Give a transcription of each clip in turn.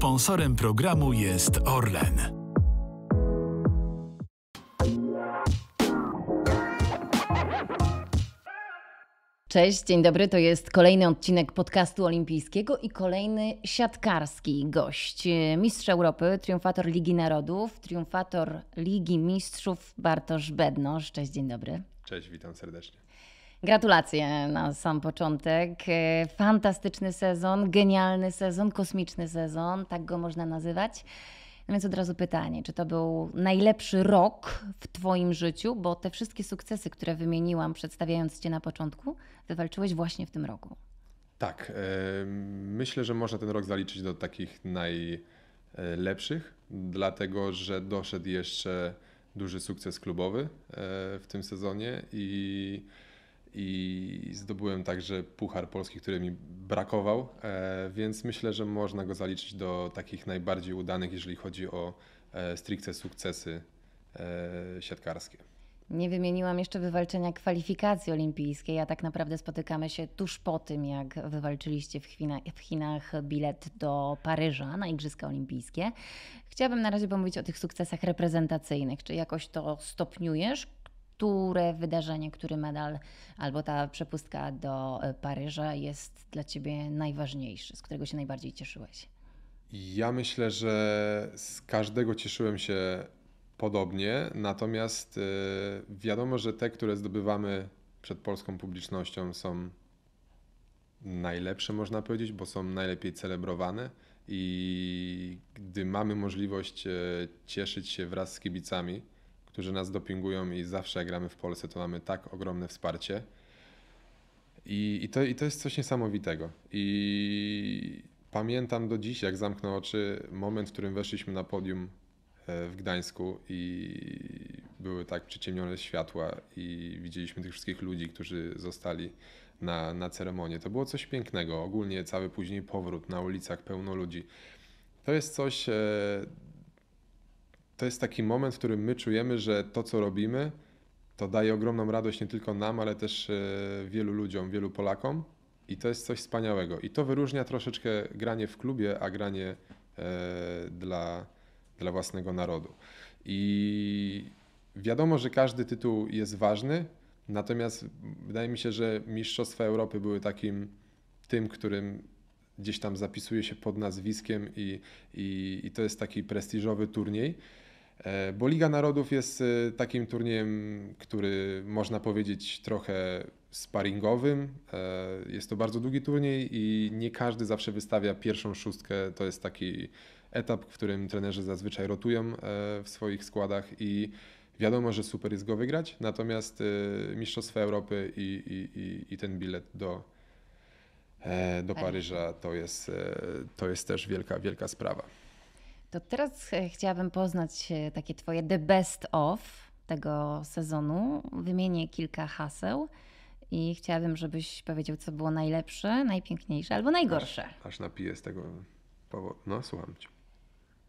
Sponsorem programu jest Orlen. Cześć, dzień dobry. To jest kolejny odcinek podcastu olimpijskiego i kolejny siatkarski gość. Mistrz Europy, triumfator Ligi Narodów, triumfator Ligi Mistrzów Bartosz Bednosz. Cześć, dzień dobry. Cześć, witam serdecznie. Gratulacje na sam początek. E, fantastyczny sezon, genialny sezon, kosmiczny sezon, tak go można nazywać. No więc od razu pytanie, czy to był najlepszy rok w Twoim życiu, bo te wszystkie sukcesy, które wymieniłam przedstawiając Cię na początku, wywalczyłeś właśnie w tym roku. Tak, e, myślę, że można ten rok zaliczyć do takich najlepszych, dlatego że doszedł jeszcze duży sukces klubowy e, w tym sezonie i i zdobyłem także Puchar Polski, który mi brakował, e, więc myślę, że można go zaliczyć do takich najbardziej udanych, jeżeli chodzi o e, stricte sukcesy e, siatkarskie. Nie wymieniłam jeszcze wywalczenia kwalifikacji olimpijskiej, a tak naprawdę spotykamy się tuż po tym, jak wywalczyliście w, Chinach, w Chinach bilet do Paryża na Igrzyska Olimpijskie. Chciałabym na razie pomówić o tych sukcesach reprezentacyjnych. Czy jakoś to stopniujesz? które wydarzenie, który medal albo ta przepustka do e, Paryża jest dla ciebie najważniejszy, z którego się najbardziej cieszyłeś? Ja myślę, że z każdego cieszyłem się podobnie, natomiast e, wiadomo, że te, które zdobywamy przed polską publicznością są najlepsze, można powiedzieć, bo są najlepiej celebrowane i gdy mamy możliwość e, cieszyć się wraz z kibicami, którzy nas dopingują i zawsze jak gramy w Polsce, to mamy tak ogromne wsparcie. I, i, to, i to jest coś niesamowitego. I pamiętam do dziś, jak zamknę oczy, moment, w którym weszliśmy na podium e, w Gdańsku i były tak przyciemnione światła i widzieliśmy tych wszystkich ludzi, którzy zostali na, na ceremonię. To było coś pięknego. Ogólnie cały później powrót na ulicach pełno ludzi. To jest coś, e, to jest taki moment, w którym my czujemy, że to, co robimy, to daje ogromną radość nie tylko nam, ale też e, wielu ludziom, wielu Polakom. I to jest coś wspaniałego. I to wyróżnia troszeczkę granie w klubie, a granie e, dla, dla własnego narodu. I wiadomo, że każdy tytuł jest ważny, natomiast wydaje mi się, że Mistrzostwa Europy były takim tym, którym gdzieś tam zapisuje się pod nazwiskiem i, i, i to jest taki prestiżowy turniej. E, bo Liga Narodów jest e, takim turniejem, który można powiedzieć trochę sparingowym. E, jest to bardzo długi turniej i nie każdy zawsze wystawia pierwszą szóstkę. To jest taki etap, w którym trenerzy zazwyczaj rotują w swoich składach i wiadomo, że super jest go wygrać, natomiast Mistrzostwa Europy i, i, i ten bilet do, do tak. Paryża to jest, to jest też wielka, wielka sprawa. To teraz e, chciałabym poznać e, takie Twoje the best of tego sezonu. Wymienię kilka haseł i chciałabym, żebyś powiedział, co było najlepsze, najpiękniejsze albo najgorsze. Aż, aż napiję z tego powodu. No, słucham cię.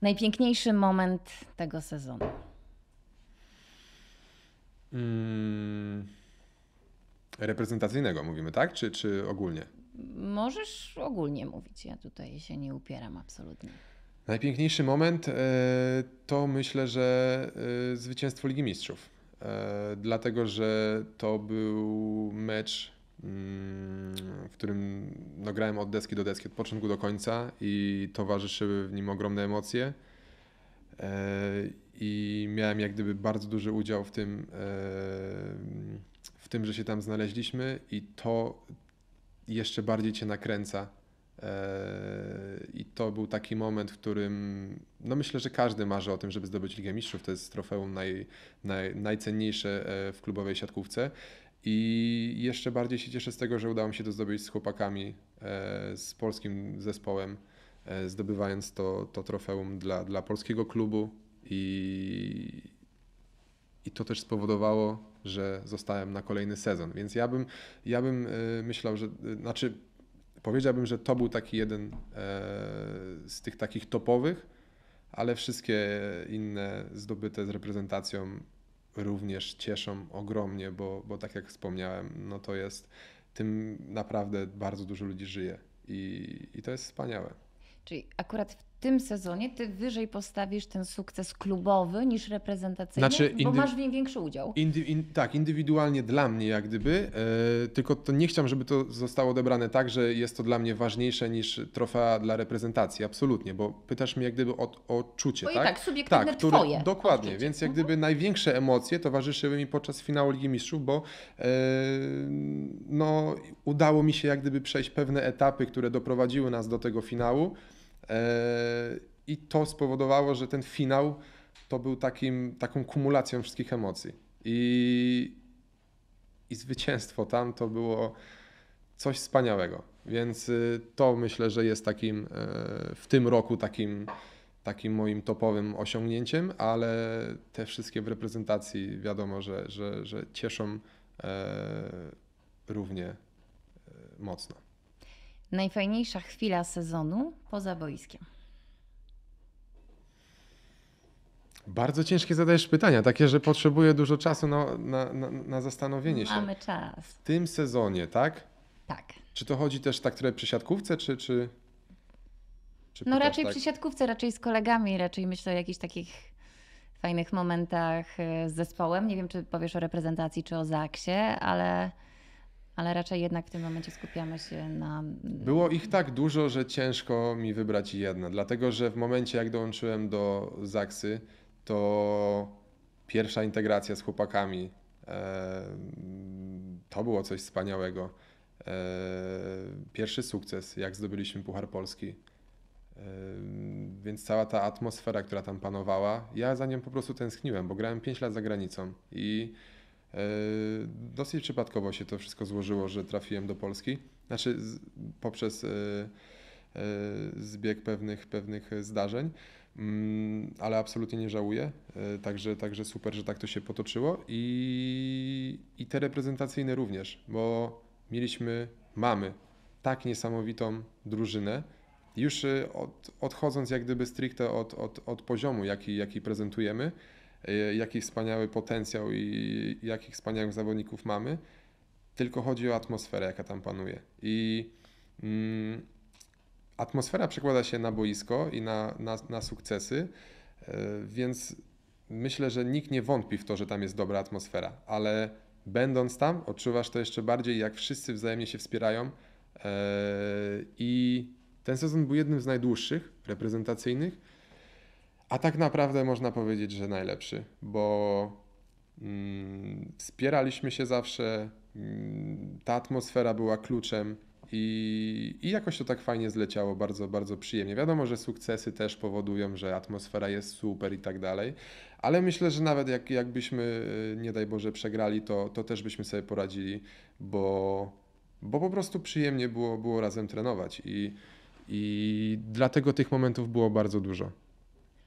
Najpiękniejszy moment tego sezonu. Hmm. Reprezentacyjnego mówimy, tak? Czy, czy ogólnie? Możesz ogólnie mówić. Ja tutaj się nie upieram absolutnie. Najpiękniejszy moment e, to myślę, że e, zwycięstwo Ligi Mistrzów. E, dlatego, że to był mecz, mm, w którym no, grałem od deski do deski, od początku do końca i towarzyszyły w nim ogromne emocje. I miałem jak gdyby bardzo duży udział w tym, w tym, że się tam znaleźliśmy i to jeszcze bardziej cię nakręca E, I to był taki moment, w którym no myślę, że każdy marzy o tym, żeby zdobyć Ligę Mistrzów. To jest trofeum naj, naj, najcenniejsze e, w klubowej siatkówce. I jeszcze bardziej się cieszę z tego, że udało mi się to zdobyć z chłopakami, e, z polskim zespołem, zdobywając to, to trofeum dla, dla polskiego klubu. I, I to też spowodowało, że zostałem na kolejny sezon. Więc ja bym, ja bym myślał, że znaczy Powiedziałbym, że to był taki jeden e, z tych takich topowych, ale wszystkie inne zdobyte z reprezentacją również cieszą ogromnie, bo, bo tak jak wspomniałem, no to jest tym naprawdę bardzo dużo ludzi żyje i, i to jest wspaniałe. Czyli akurat w tym sezonie ty wyżej postawisz ten sukces klubowy niż reprezentacyjny, znaczy, bo masz w nim większy udział. Indy in tak, indywidualnie dla mnie jak gdyby, e, tylko to nie chciałem, żeby to zostało odebrane tak, że jest to dla mnie ważniejsze niż trofea dla reprezentacji, absolutnie, bo pytasz mnie jak gdyby o, o czucie, bo tak? tak, subiektywne tak, które, twoje. Dokładnie, odczucie. więc jak mhm. gdyby największe emocje towarzyszyły mi podczas finału Ligi Mistrzów, bo e, no, udało mi się jak gdyby przejść pewne etapy, które doprowadziły nas do tego finału Yy, I to spowodowało, że ten finał to był takim, taką kumulacją wszystkich emocji. I, I zwycięstwo tam to było coś wspaniałego. Więc y, to myślę, że jest takim y, w tym roku takim, takim moim topowym osiągnięciem, ale te wszystkie w reprezentacji wiadomo, że, że, że cieszą e, równie e, mocno. Najfajniejsza chwila sezonu poza boiskiem. Bardzo ciężkie zadajesz pytania, takie, że potrzebuję dużo czasu na, na, na, na zastanowienie się. Mamy czas. W tym sezonie, tak? Tak. Czy to chodzi też tak które przy siatkówce, czy... czy, czy no raczej tak? przy siatkówce, raczej z kolegami, raczej myślę o jakichś takich fajnych momentach e, z zespołem. Nie wiem, czy powiesz o reprezentacji, czy o Zaksie, ale ale raczej jednak w tym momencie skupiamy się na. Mm, było ich tak dużo, że ciężko mi wybrać jedno, dlatego że w momencie, jak dołączyłem do Zaksy, to pierwsza integracja z chłopakami e, to było coś wspaniałego. E, pierwszy sukces, jak zdobyliśmy Puchar Polski. E, więc cała ta atmosfera, która tam panowała, ja za nią po prostu tęskniłem, bo grałem 5 lat za granicą i E, dosyć przypadkowo się to wszystko złożyło, że trafiłem do Polski. Znaczy poprzez e, e, zbieg pewnych, pewnych zdarzeń, mm, ale absolutnie nie żałuję. Także, także super, że tak to się potoczyło. I, I te reprezentacyjne również, bo mieliśmy, mamy tak niesamowitą drużynę. Już od, odchodząc jak gdyby stricte od, od, od poziomu, jaki, jaki prezentujemy, E, jaki wspaniały potencjał i jakich wspaniałych zawodników mamy, tylko chodzi o atmosferę, jaka tam panuje. I mm, atmosfera przekłada się na boisko i na, na, na sukcesy, e, więc myślę, że nikt nie wątpi w to, że tam jest dobra atmosfera, ale będąc tam, odczuwasz to jeszcze bardziej, jak wszyscy wzajemnie się wspierają. E, I ten sezon był jednym z najdłuższych reprezentacyjnych a tak naprawdę można powiedzieć, że najlepszy, bo mm, wspieraliśmy się zawsze, mm, ta atmosfera była kluczem. I, I jakoś to tak fajnie zleciało, bardzo, bardzo przyjemnie. Wiadomo, że sukcesy też powodują, że atmosfera jest super i tak dalej, ale myślę, że nawet jak, jakbyśmy, y, nie daj Boże, przegrali, to, to też byśmy sobie poradzili, bo, bo po prostu przyjemnie było, było razem trenować i, i dlatego tych momentów było bardzo dużo.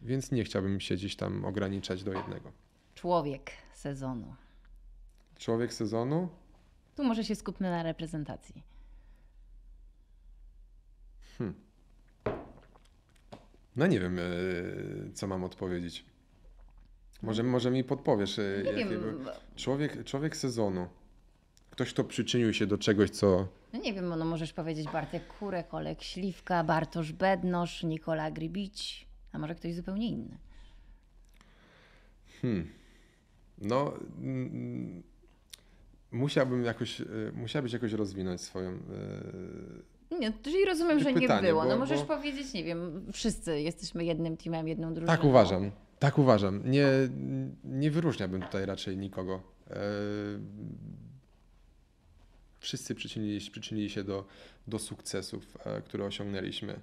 Więc nie chciałbym się gdzieś tam ograniczać do jednego. Człowiek sezonu. Człowiek sezonu? Tu może się skupmy na reprezentacji. Hmm. No nie wiem, e, co mam odpowiedzieć. Może, może mi podpowiesz. E, człowiek, człowiek sezonu. Ktoś, kto przyczynił się do czegoś, co. No nie wiem, no możesz powiedzieć Bartek Kurek, Olek Śliwka, Bartosz Bednosz, Nikola Gribić a może ktoś zupełnie inny. Hmm. No, mm, mm, musiałbym jakoś, e, musiałbyś jakoś rozwinąć swoją. E, nie, czyli rozumiem, że pytanie, nie było. Bo, no możesz bo... powiedzieć, nie wiem, wszyscy jesteśmy jednym teamem, jedną drużyną. Tak uważam, tak uważam. Nie, nie wyróżniałbym tutaj raczej nikogo. E, wszyscy przyczynili, przyczynili się do, do sukcesów, które osiągnęliśmy.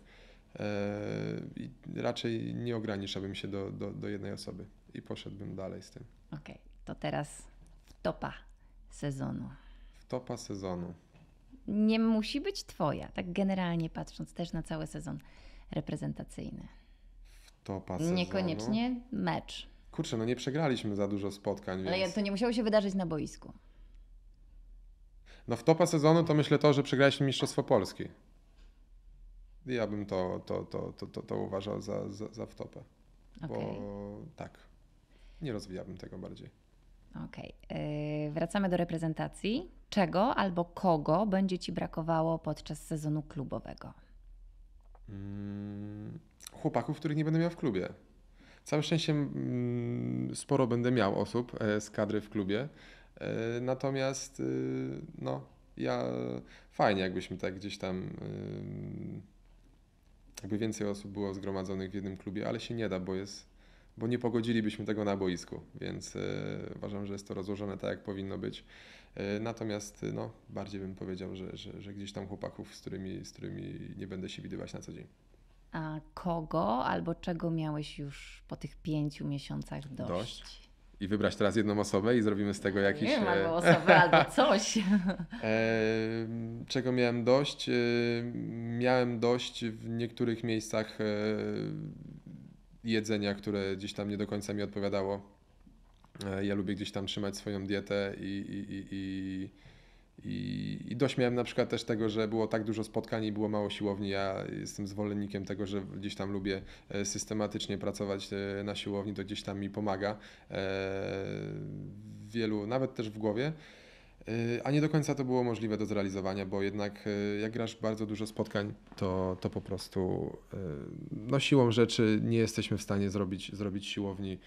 Yy, I raczej nie ograniczałbym się do, do, do, jednej osoby i poszedłbym dalej z tym. Okej, okay, to teraz wtopa sezonu. Wtopa sezonu. Nie musi być twoja, tak generalnie patrząc też na cały sezon reprezentacyjny. Wtopa sezonu. Niekoniecznie mecz. Kurczę, no nie przegraliśmy za dużo spotkań. Więc... Ale to nie musiało się wydarzyć na boisku. No wtopa sezonu to myślę to, że przegraliśmy Mistrzostwo Polski. Ja bym to, to, to, to, to, to uważał za, za, za wtopę. Bo tak, nie rozwijałbym tego bardziej. Okej, okay. yy, wracamy do reprezentacji. Czego albo kogo będzie Ci brakowało podczas sezonu klubowego? Mm, chłopaków, których nie będę miał w klubie. Całym szczęściem mm, sporo będę miał osób e, z kadry w klubie. E, natomiast y, no, ja fajnie, jakbyśmy tak gdzieś tam jakby więcej osób było zgromadzonych w jednym klubie, ale się nie da, bo jest, bo nie pogodzilibyśmy tego na boisku, więc e, uważam, że jest to rozłożone tak, jak powinno być. E, natomiast e, no, bardziej bym powiedział, że, że, że, gdzieś tam chłopaków, z którymi, z którymi nie będę się widywać na co dzień. A kogo albo czego miałeś już po tych pięciu miesiącach dość? dość? i wybrać teraz jedną osobę i zrobimy z tego jakiś... Nie albo osobę, albo coś. E, czego miałem dość? E, miałem dość w niektórych miejscach e, jedzenia, które gdzieś tam nie do końca mi odpowiadało. Ja lubię gdzieś tam trzymać swoją dietę i, i, i, i i, I dośmiałem na przykład też tego, że było tak dużo spotkań i było mało siłowni. Ja jestem zwolennikiem tego, że gdzieś tam lubię e, systematycznie pracować e, na siłowni, to gdzieś tam mi pomaga. E, wielu, nawet też w głowie. A nie do końca to było możliwe do zrealizowania, bo jednak jak grasz bardzo dużo spotkań, to, to po prostu no siłą rzeczy nie jesteśmy w stanie zrobić, zrobić siłowni.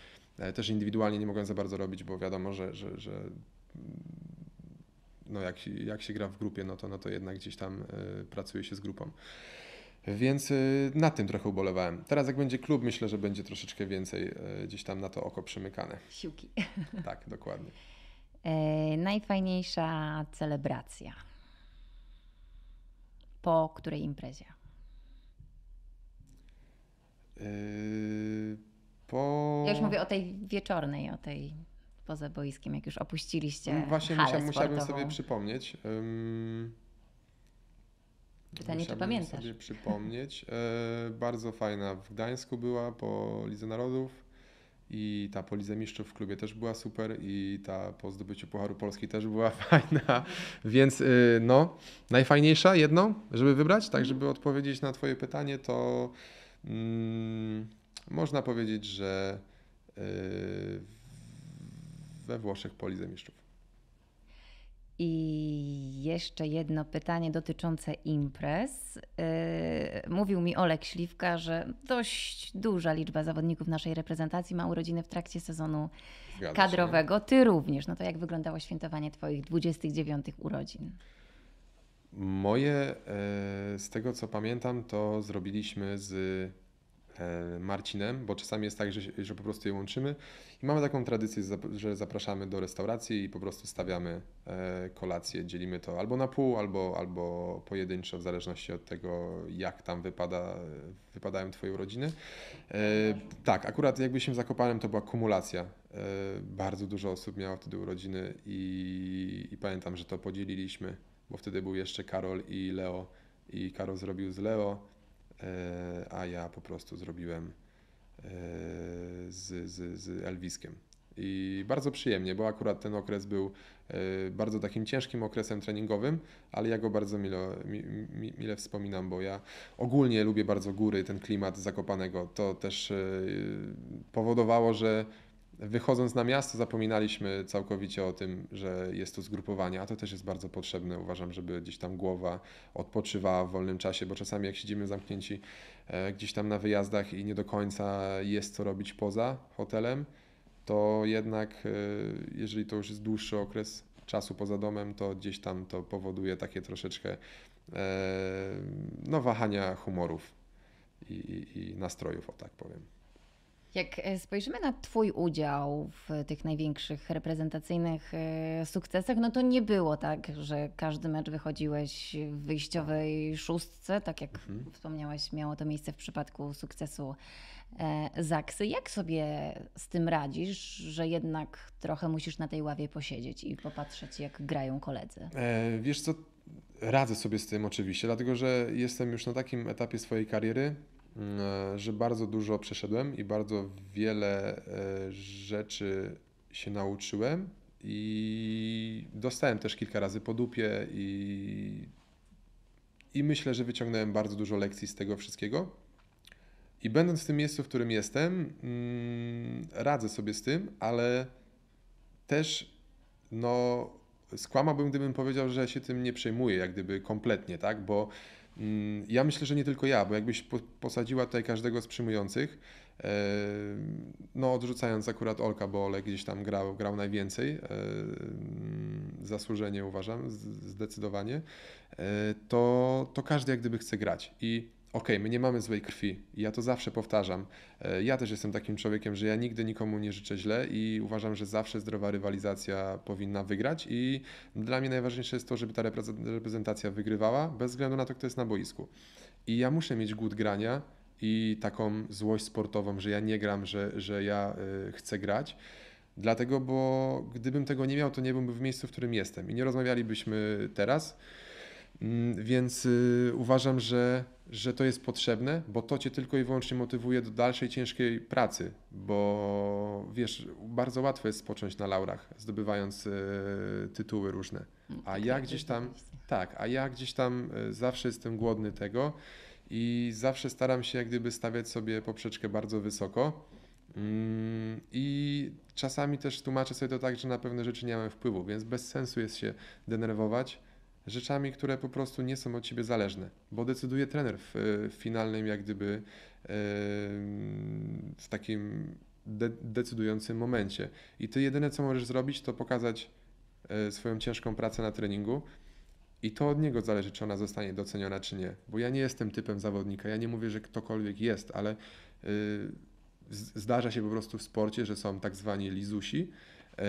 Też indywidualnie nie mogłem za bardzo robić, bo wiadomo, że, że, że no jak, jak się gra w grupie, no to, no to jednak gdzieś tam e, pracuje się z grupą. Więc e, na tym trochę ubolewałem. Teraz jak będzie klub, myślę, że będzie troszeczkę więcej e, gdzieś tam na to oko przymykane. Siuki. Tak, dokładnie. Yy, najfajniejsza celebracja. Po której imprezie? po... Ja już mówię o tej wieczornej, o tej poza boiskiem, jak już opuściliście no Właśnie halę musiałbym sobie przypomnieć. Um, Pytanie, czy pamiętasz? sobie przypomnieć. E, bardzo fajna w Gdańsku była po Lidze Narodów i ta po Lidze Mistrzów w klubie też była super i ta po zdobyciu Pucharu Polski też była fajna, więc y, no, najfajniejsza jedną, żeby wybrać, tak żeby odpowiedzieć na twoje pytanie, to mm, można powiedzieć, że y, we Włoszech po I jeszcze jedno pytanie dotyczące imprez. Y, mówił mi Olek Śliwka, że dość duża liczba zawodników naszej reprezentacji ma urodziny w trakcie sezonu Zgadza kadrowego. Się. Ty również. No to jak wyglądało świętowanie Twoich 29 urodzin? Moje, e, z tego co pamiętam, to zrobiliśmy z E, Marcinem, bo czasami jest tak, że, że po prostu je łączymy i mamy taką tradycję, że zapraszamy do restauracji i po prostu stawiamy e, kolację, dzielimy to albo na pół, albo, albo pojedynczo, w zależności od tego, jak tam wypada, wypadają Twoje urodziny. E, tak, akurat jakby się Zakopanem, to była kumulacja. Bardzo dużo osób miało wtedy urodziny i, i pamiętam, że to podzieliliśmy, bo wtedy był jeszcze Karol i Leo i Karol zrobił z Leo E, a ja po prostu zrobiłem e, z, z, z Elviskiem. I bardzo przyjemnie, bo akurat ten okres był e, bardzo takim ciężkim okresem treningowym, ale ja go bardzo mile, mile wspominam, bo ja ogólnie lubię bardzo góry, ten klimat zakopanego. To też powodowało, że Wychodząc na miasto, zapominaliśmy całkowicie o tym, że jest tu zgrupowanie, a to też jest bardzo potrzebne. Uważam, żeby gdzieś tam głowa odpoczywała w wolnym czasie, bo czasami jak siedzimy zamknięci e, gdzieś tam na wyjazdach i nie do końca jest co robić poza hotelem, to jednak e, jeżeli to już jest dłuższy okres czasu poza domem, to gdzieś tam to powoduje takie troszeczkę e, no, wahania humorów i, i, i nastrojów, o tak powiem. Jak e, spojrzymy na Twój udział w tych największych reprezentacyjnych e, sukcesach, no to nie było tak, że każdy mecz wychodziłeś w wyjściowej szóstce, tak jak mhm. wspomniałaś, miało to miejsce w przypadku sukcesu e, Zaksy. Jak sobie z tym radzisz, że jednak trochę musisz na tej ławie posiedzieć i popatrzeć, jak grają koledzy? E, wiesz co, radzę sobie z tym oczywiście, dlatego że jestem już na takim etapie swojej kariery, E, że bardzo dużo przeszedłem i bardzo wiele e, rzeczy się nauczyłem i dostałem też kilka razy po dupie i, i myślę, że wyciągnąłem bardzo dużo lekcji z tego wszystkiego. I będąc w tym miejscu, w którym jestem, mm, radzę sobie z tym, ale też no, skłamałbym, gdybym powiedział, że się tym nie przejmuję, jak gdyby kompletnie, tak? Bo Mm, ja myślę, że nie tylko ja, bo jakbyś posadziła tutaj każdego z przyjmujących, e, no odrzucając akurat Olka, bo Olek gdzieś tam grał, grał najwięcej, e, mm, zasłużenie uważam, zdecydowanie, e, to, to każdy jak gdyby chce grać. I OK, my nie mamy złej krwi. Ja to zawsze powtarzam. E, ja też jestem takim człowiekiem, że ja nigdy nikomu nie życzę źle i uważam, że zawsze zdrowa rywalizacja powinna wygrać. I dla mnie najważniejsze jest to, żeby ta reprezentacja wygrywała, bez względu na to, kto jest na boisku. I ja muszę mieć głód grania i taką złość sportową, że ja nie gram, że, że ja e, chcę grać. Dlatego, bo gdybym tego nie miał, to nie byłbym w miejscu, w którym jestem i nie rozmawialibyśmy teraz. Mm, więc y, uważam, że, że to jest potrzebne, bo to cię tylko i wyłącznie motywuje do dalszej ciężkiej pracy, bo wiesz, bardzo łatwo jest spocząć na laurach, zdobywając e, tytuły różne. Mm, a ja gdzieś tam, tak, a ja gdzieś tam e, zawsze jestem głodny tego i zawsze staram się jak gdyby stawiać sobie poprzeczkę bardzo wysoko. Mm, I czasami też tłumaczę sobie to tak, że na pewne rzeczy nie mam wpływu, więc bez sensu jest się denerwować rzeczami, które po prostu nie są od ciebie zależne, bo decyduje trener w, w finalnym, jak gdyby w takim de decydującym momencie. I ty jedyne, co możesz zrobić, to pokazać e, swoją ciężką pracę na treningu. I to od niego zależy, czy ona zostanie doceniona, czy nie. Bo ja nie jestem typem zawodnika. Ja nie mówię, że ktokolwiek jest, ale y, zdarza się po prostu w sporcie, że są tak zwani lizusi, E,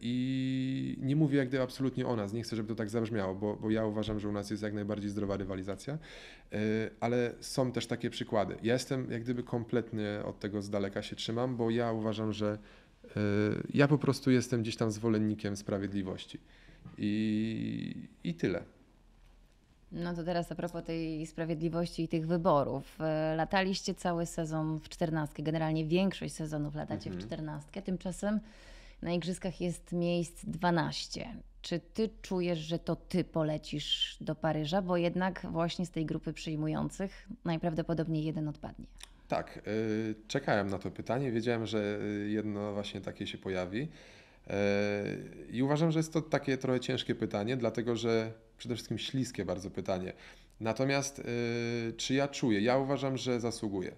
I nie mówię jak gdyby absolutnie o nas, nie chcę, żeby to tak zabrzmiało, bo, bo ja uważam, że u nas jest jak najbardziej zdrowa rywalizacja, e, ale są też takie przykłady. Ja jestem jak gdyby kompletnie od tego z daleka się trzymam, bo ja uważam, że e, ja po prostu jestem gdzieś tam zwolennikiem sprawiedliwości. I, i tyle. No to teraz a propos tej sprawiedliwości i tych wyborów. Lataliście cały sezon w czternastkę, generalnie większość sezonów latacie mhm. w czternastkę, tymczasem na igrzyskach jest miejsc 12. Czy ty czujesz, że to ty polecisz do Paryża? Bo jednak właśnie z tej grupy przyjmujących najprawdopodobniej jeden odpadnie. Tak, y, czekałem na to pytanie. Wiedziałem, że y, jedno właśnie takie się pojawi. Y, I uważam, że jest to takie trochę ciężkie pytanie, dlatego że przede wszystkim śliskie bardzo pytanie. Natomiast czy ja czuję? Ja uważam, że zasługuję.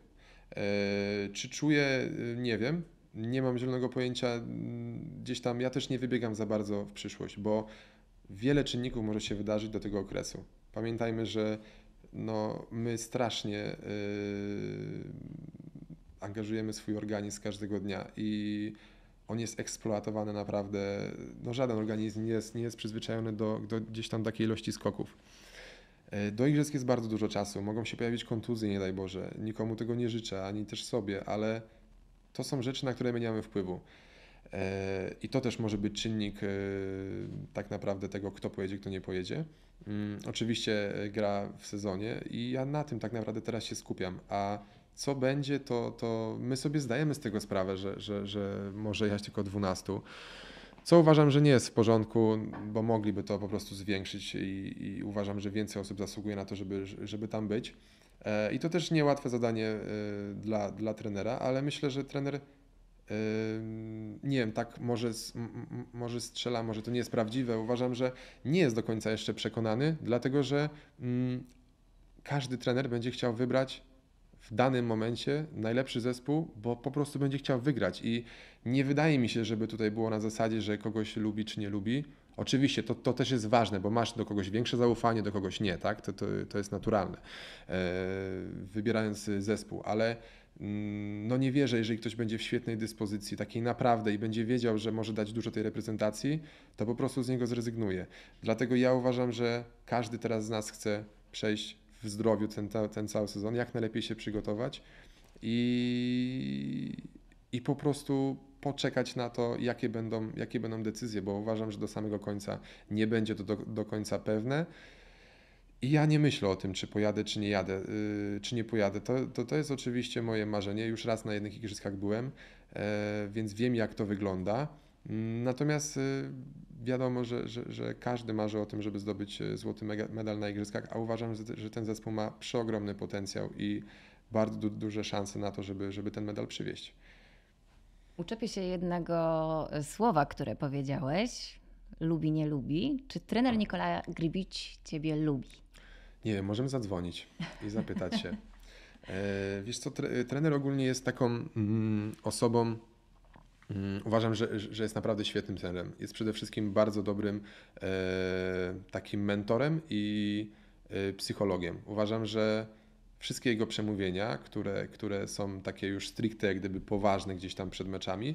Czy czuję? Nie wiem nie mam zielonego pojęcia, mm, gdzieś tam ja też nie wybiegam za bardzo w przyszłość, bo wiele czynników może się wydarzyć do tego okresu. Pamiętajmy, że no, my strasznie yy, angażujemy swój organizm każdego dnia i on jest eksploatowany naprawdę. No, żaden organizm nie jest, nie jest przyzwyczajony do, do gdzieś tam takiej ilości skoków. Yy, do igrzysk jest bardzo dużo czasu, mogą się pojawić kontuzje, nie daj Boże. Nikomu tego nie życzę, ani też sobie, ale to są rzeczy, na które my nie mamy wpływu. E, I to też może być czynnik e, tak naprawdę tego, kto pojedzie, kto nie pojedzie. Mm, oczywiście e, gra w sezonie i ja na tym tak naprawdę teraz się skupiam. A co będzie, to, to my sobie zdajemy z tego sprawę, że, że, że może jechać tylko 12. Co uważam, że nie jest w porządku, bo mogliby to po prostu zwiększyć i, i uważam, że więcej osób zasługuje na to, żeby, żeby tam być. E, I to też niełatwe zadanie e, dla, dla trenera, ale myślę, że trener e, nie wiem, tak może, może strzela, może to nie jest prawdziwe. Uważam, że nie jest do końca jeszcze przekonany, dlatego że mm, każdy trener będzie chciał wybrać w danym momencie najlepszy zespół, bo po prostu będzie chciał wygrać. I nie wydaje mi się, żeby tutaj było na zasadzie, że kogoś lubi czy nie lubi. Oczywiście to, to też jest ważne, bo masz do kogoś większe zaufanie, do kogoś nie, tak? To, to, to jest naturalne, e, wybierając zespół, ale mm, no nie wierzę, jeżeli ktoś będzie w świetnej dyspozycji, takiej naprawdę i będzie wiedział, że może dać dużo tej reprezentacji, to po prostu z niego zrezygnuje. Dlatego ja uważam, że każdy teraz z nas chce przejść w zdrowiu ten, ten cały sezon, jak najlepiej się przygotować i, i po prostu poczekać na to, jakie będą, jakie będą decyzje, bo uważam, że do samego końca nie będzie to do, do końca pewne. I ja nie myślę o tym, czy pojadę, czy nie jadę, yy, czy nie pojadę. To, to, to jest oczywiście moje marzenie. Już raz na jednych igrzyskach byłem, yy, więc wiem, jak to wygląda. Mm, natomiast y, wiadomo, że, że, że, każdy marzy o tym, żeby zdobyć e, złoty medal na igrzyskach, a uważam, że ten zespół ma przeogromny potencjał i bardzo duże szanse na to, żeby, żeby ten medal przywieźć. Uczepię się jednego e, słowa, które powiedziałeś. Lubi, nie lubi. Czy trener tak. Nikola Gribić ciebie lubi? Nie wiem, możemy zadzwonić i zapytać się. E, wiesz co, trener ogólnie jest taką mm, osobą, mm, uważam, że, że jest naprawdę świetnym trenerem. Jest przede wszystkim bardzo dobrym e, takim mentorem i psychologiem. Uważam, że wszystkie jego przemówienia, które, które są takie już stricte, jak gdyby poważne gdzieś tam przed meczami,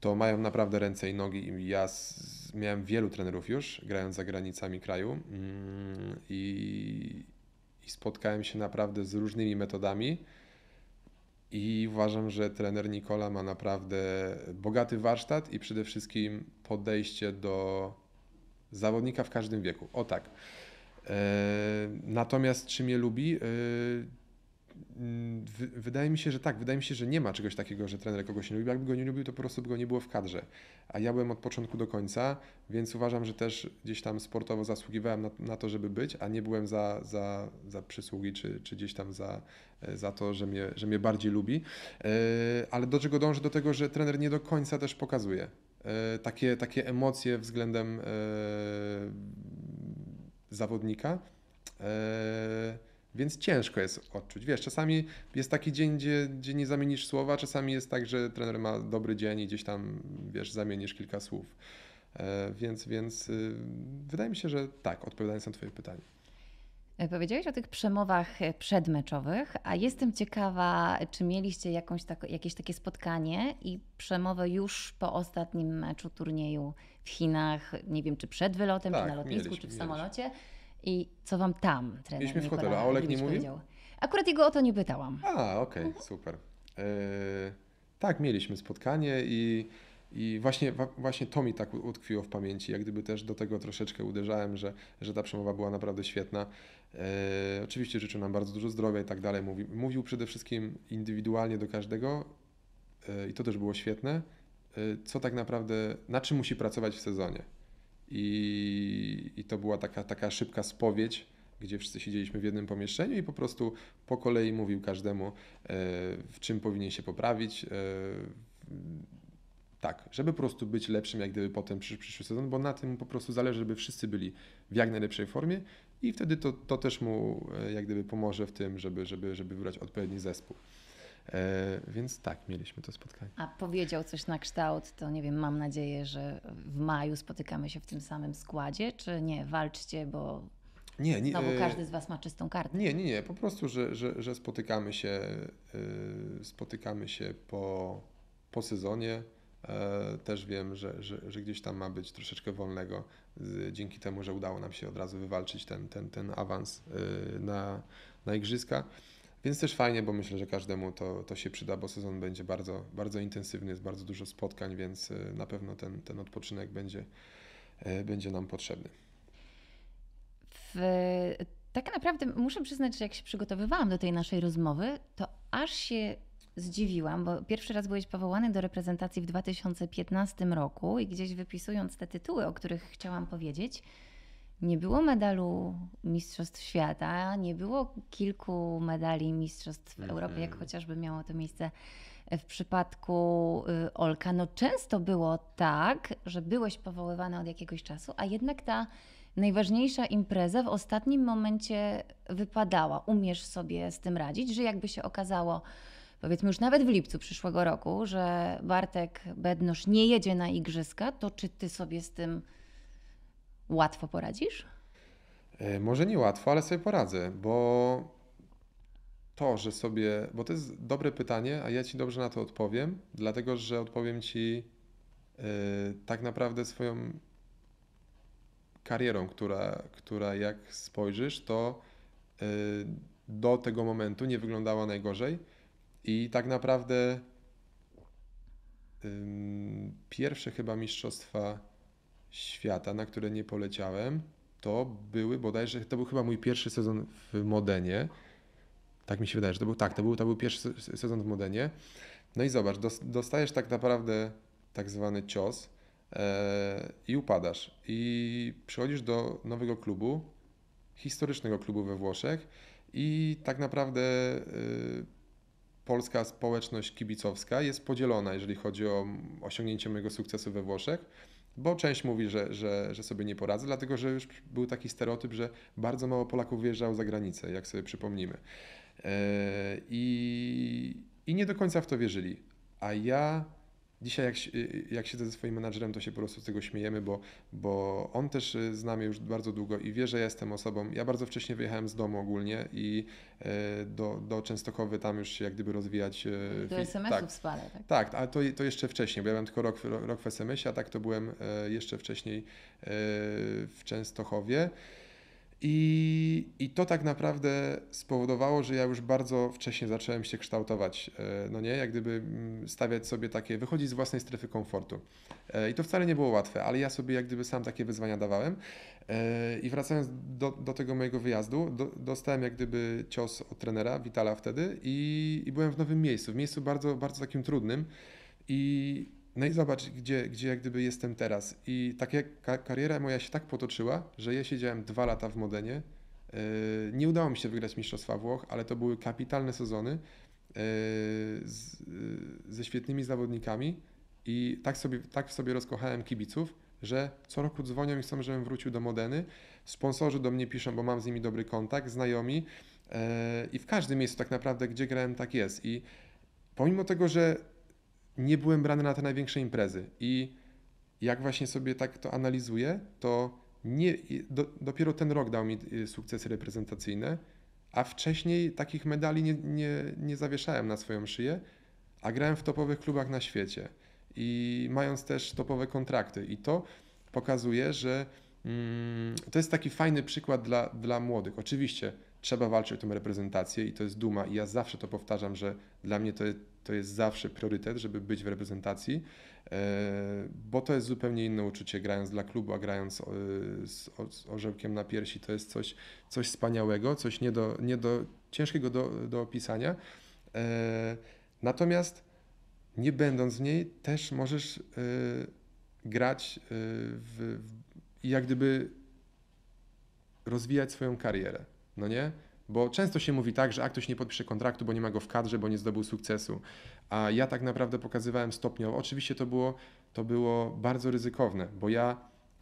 to mają naprawdę ręce i nogi. I ja z, miałem wielu trenerów już, grając za granicami kraju mm, i, i spotkałem się naprawdę z różnymi metodami. I uważam, że trener Nikola ma naprawdę bogaty warsztat i przede wszystkim podejście do zawodnika w każdym wieku. O tak. E, natomiast czy mnie lubi? E, wydaje mi się, że tak. Wydaje mi się, że nie ma czegoś takiego, że trener kogoś nie lubi. Jakby go nie lubił, to po prostu by go nie było w kadrze. A ja byłem od początku do końca, więc uważam, że też gdzieś tam sportowo zasługiwałem na, na to, żeby być, a nie byłem za, za, za przysługi czy, czy gdzieś tam za, za to, że mnie, że mnie bardziej lubi. E, ale do czego dążę? Do tego, że trener nie do końca też pokazuje takie, takie emocje względem zawodnika. E, więc ciężko jest odczuć. Wiesz, czasami jest taki dzień, gdzie, gdzie nie zamienisz słowa, czasami jest tak, że trener ma dobry dzień i gdzieś tam, wiesz, zamienisz kilka słów. E, więc, więc y, wydaje mi się, że tak, odpowiadając na Twoje pytanie. E, powiedziałeś o tych przemowach e, przedmeczowych, a jestem ciekawa, czy mieliście jakąś tak, jakieś takie spotkanie i przemowę już po ostatnim meczu turnieju w Chinach, nie wiem czy przed wylotem, tak, czy na lotnisku, mieliśmy, czy w samolocie. Mieliśmy. I co wam tam trener Mieliśmy w hotelu, a Olek nie mówił? Akurat jego o to nie pytałam. A, okej, okay, mhm. super. E, tak, mieliśmy spotkanie i, i właśnie, właśnie to mi tak utkwiło w pamięci. Jak gdyby też do tego troszeczkę uderzałem, że, że ta przemowa była naprawdę świetna. E, oczywiście życzył nam bardzo dużo zdrowia i tak dalej. Mówi, mówił przede wszystkim indywidualnie do każdego e, i to też było świetne, e, co tak naprawdę, na czym musi pracować w sezonie. I, i to była taka, taka szybka spowiedź, gdzie wszyscy siedzieliśmy w jednym pomieszczeniu i po prostu po kolei mówił każdemu, e, w czym powinien się poprawić. E, tak, żeby po prostu być lepszym, jak gdyby potem przyszły sezon, bo na tym po prostu zależy, żeby wszyscy byli w jak najlepszej formie, i wtedy to, to też mu e, jak gdyby pomoże w tym, żeby, żeby, żeby wybrać odpowiedni zespół. E, więc tak, mieliśmy to spotkanie. A powiedział coś na kształt, to nie wiem, mam nadzieję, że w maju spotykamy się w tym samym składzie, czy nie, walczcie, bo nie, nie, no bo e, każdy z Was ma czystą kartę. Nie, nie, nie. Po prostu, że, że, że spotykamy się, e, spotykamy się po, po sezonie. E, też wiem, że, że, że, gdzieś tam ma być troszeczkę wolnego dzięki temu, że udało nam się od razu wywalczyć ten, ten, ten awans e, na, na igrzyska. Więc też fajnie, bo myślę, że każdemu to, to się przyda, bo sezon będzie bardzo, bardzo intensywny, jest bardzo dużo spotkań, więc e, na pewno ten, ten odpoczynek będzie, będzie nam potrzebny. W, tak naprawdę muszę przyznać, że jak się przygotowywałam do tej naszej rozmowy, to aż się zdziwiłam, bo pierwszy raz byłeś powołany do reprezentacji w 2015 roku i gdzieś wypisując te tytuły, o których chciałam powiedzieć, nie było medalu Mistrzostw Świata, nie było kilku medali Mistrzostw w Europie, Europy, jak mhm. chociażby miało to miejsce w przypadku y, Olka. No często było tak, że byłeś powoływany od jakiegoś czasu, a jednak ta najważniejsza impreza w ostatnim momencie wypadała. Umiesz sobie z tym radzić, że jakby się okazało, powiedzmy już nawet w lipcu przyszłego roku, że Bartek Bednosz nie jedzie na igrzyska, to czy ty sobie z tym łatwo poradzisz? E, może nie łatwo, ale sobie poradzę, bo to, że sobie, bo to jest dobre pytanie, a ja ci dobrze na to odpowiem, dlatego że odpowiem ci yy, tak naprawdę swoją karierą, która, która jak spojrzysz, to yy, do tego momentu nie wyglądała najgorzej i tak naprawdę ym, pierwsze chyba mistrzostwa świata, na które nie poleciałem, to były bodajże, to był chyba mój pierwszy sezon w Modenie. Tak mi się wydaje, że to był tak, to był, to był pierwszy sezon w Modenie. No i zobacz, dostajesz tak naprawdę tak zwany cios e, i upadasz. I przychodzisz do nowego klubu, historycznego klubu we Włoszech i tak naprawdę y, polska społeczność kibicowska jest podzielona, jeżeli chodzi o osiągnięcie mojego sukcesu we Włoszech, bo część mówi, że, że, że sobie nie poradzę, dlatego że już był taki stereotyp, że bardzo mało Polaków wyjeżdżało za granicę, jak sobie przypomnimy. E, I, i nie do końca w to wierzyli. A ja Dzisiaj jak, jak siedzę ze swoim menadżerem, to się po prostu z tego śmiejemy, bo, bo on też y, zna mnie już bardzo długo i wie, że jestem osobą. Ja bardzo wcześnie wyjechałem z domu ogólnie i y, do, do Częstochowy tam już się jak gdyby rozwijać. Y, do SMS-ów tak, spalę, tak? Tak, ale to, to jeszcze wcześniej, bo ja byłem tylko rok, rok w SMS-ie, a tak to byłem jeszcze wcześniej w Częstochowie. I, I to tak naprawdę spowodowało, że ja już bardzo wcześnie zacząłem się kształtować, e, no nie, jak gdyby mm, stawiać sobie takie, wychodzić z własnej strefy komfortu. E, I to wcale nie było łatwe, ale ja sobie jak gdyby sam takie wyzwania dawałem. E, I wracając do, do tego mojego wyjazdu, do, dostałem jak gdyby cios od trenera Witala wtedy i, i byłem w nowym miejscu, w miejscu bardzo, bardzo takim trudnym. I no i zobacz, gdzie, gdzie jak gdyby jestem teraz. I tak jak kariera moja się tak potoczyła, że ja siedziałem dwa lata w Modenie. E, nie udało mi się wygrać Mistrzostwa Włoch, ale to były kapitalne sezony e, z, e, ze świetnymi zawodnikami i tak, sobie, tak w sobie rozkochałem kibiców, że co roku dzwonią i chcą, żebym wrócił do Modeny. Sponsorzy do mnie piszą, bo mam z nimi dobry kontakt, znajomi i w każdym miejscu tak naprawdę, gdzie grałem, tak jest. I pomimo tego, że nie byłem brany na te największe imprezy. I jak właśnie sobie tak to analizuję, to nie, do, dopiero ten rok dał mi y, sukcesy reprezentacyjne, a wcześniej takich medali nie, nie, nie zawieszałem na swoją szyję, a grałem w topowych klubach na świecie i mając też topowe kontrakty. I to pokazuje, że mm, to jest taki fajny przykład dla, dla młodych. Oczywiście trzeba walczyć o tę reprezentację i to jest duma. I ja zawsze to powtarzam, że dla mnie to jest to jest zawsze priorytet, żeby być w reprezentacji, e, bo to jest zupełnie inne uczucie grając dla klubu, a grając e, z, orzełkiem na piersi. To jest coś, coś wspaniałego, coś nie do, nie do, ciężkiego do, do opisania. E, natomiast nie będąc w niej, też możesz grać w, i jak gdyby rozwijać swoją karierę. No nie? Bo często się mówi tak, że a ktoś nie podpisze kontraktu, bo nie ma go w kadrze, bo nie zdobył sukcesu. A ja tak naprawdę pokazywałem stopniowo. Oczywiście to było, to było bardzo ryzykowne, bo ja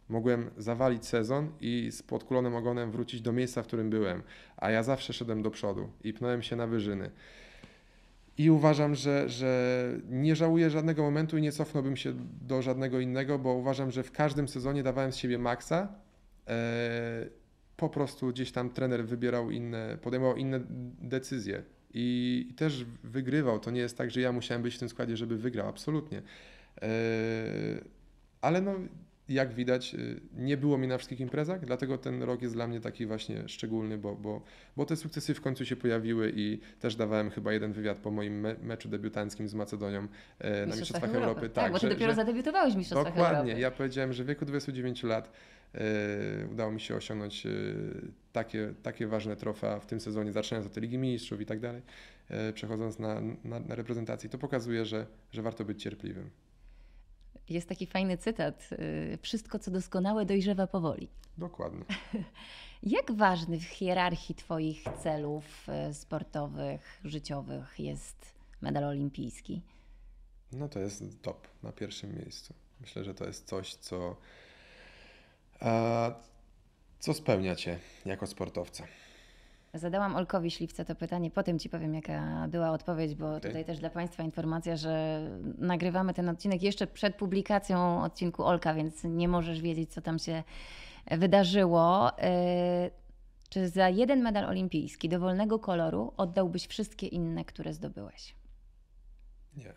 mogłem zawalić sezon i z podkulonym ogonem wrócić do miejsca, w którym byłem. A ja zawsze szedłem do przodu i pnąłem się na wyżyny. I uważam, że, że nie żałuję żadnego momentu i nie cofnąłbym się do żadnego innego, bo uważam, że w każdym sezonie dawałem z siebie maksa. Yy po prostu gdzieś tam trener wybierał inne, podejmował inne decyzje i też wygrywał. To nie jest tak, że ja musiałem być w tym składzie, żeby wygrał, absolutnie. E, ale no, jak widać, y, nie było mi na wszystkich imprezach, dlatego ten rok jest dla mnie taki właśnie szczególny, bo, bo, bo te sukcesy w końcu się pojawiły i też dawałem chyba jeden wywiad po moim me meczu debiutanckim z Macedonią e, na Mistrzostwach Europy. Europy. Tak, tak bo ty że, dopiero że... zadebiutowałeś w Mistrzostwach dokładnie. Europy. Dokładnie, ja powiedziałem, że w wieku 29 lat e, udało mi się osiągnąć e, takie, takie ważne trofea w tym sezonie, zaczynając od Ligi Mistrzów i tak dalej, e, przechodząc na, na, na reprezentację. To pokazuje, że, że warto być cierpliwym. Jest taki fajny cytat: y, Wszystko, co doskonałe, dojrzewa powoli. Dokładnie. Jak ważny w hierarchii Twoich celów y, sportowych, życiowych jest medal olimpijski? No to jest top na pierwszym miejscu. Myślę, że to jest coś, co, e, co spełnia Cię jako sportowca. Zadałam Olkowi Śliwce to pytanie, potem Ci powiem, jaka była odpowiedź, bo okay. tutaj też dla Państwa informacja, że nagrywamy ten odcinek jeszcze przed publikacją odcinku Olka, więc nie możesz wiedzieć, co tam się wydarzyło. Y, czy za jeden medal olimpijski dowolnego koloru oddałbyś wszystkie inne, które zdobyłeś? Nie.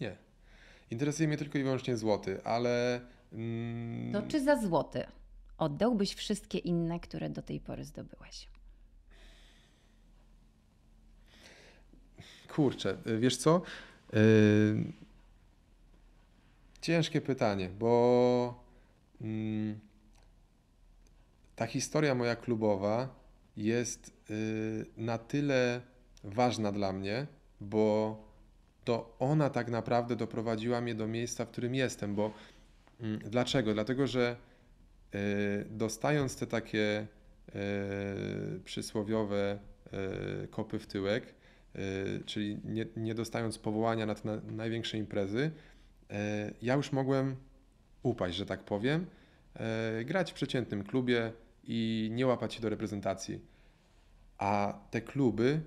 Nie. Interesuje mnie tylko i wyłącznie złoty, ale. Mm... To czy za złoty? oddałbyś wszystkie inne, które do tej pory zdobyłeś? Kurczę, wiesz co? Yy, ciężkie pytanie, bo mm, ta historia moja klubowa jest yy, na tyle ważna dla mnie, bo to ona tak naprawdę doprowadziła mnie do miejsca, w którym jestem. Bo mm, dlaczego? Dlatego, że E, dostając te takie e, przysłowiowe e, kopy w tyłek, czyli nie, nie dostając powołania na te największe imprezy, ja już mogłem upaść, że tak powiem, grać w przeciętnym klubie i nie łapać się do reprezentacji. A te kluby,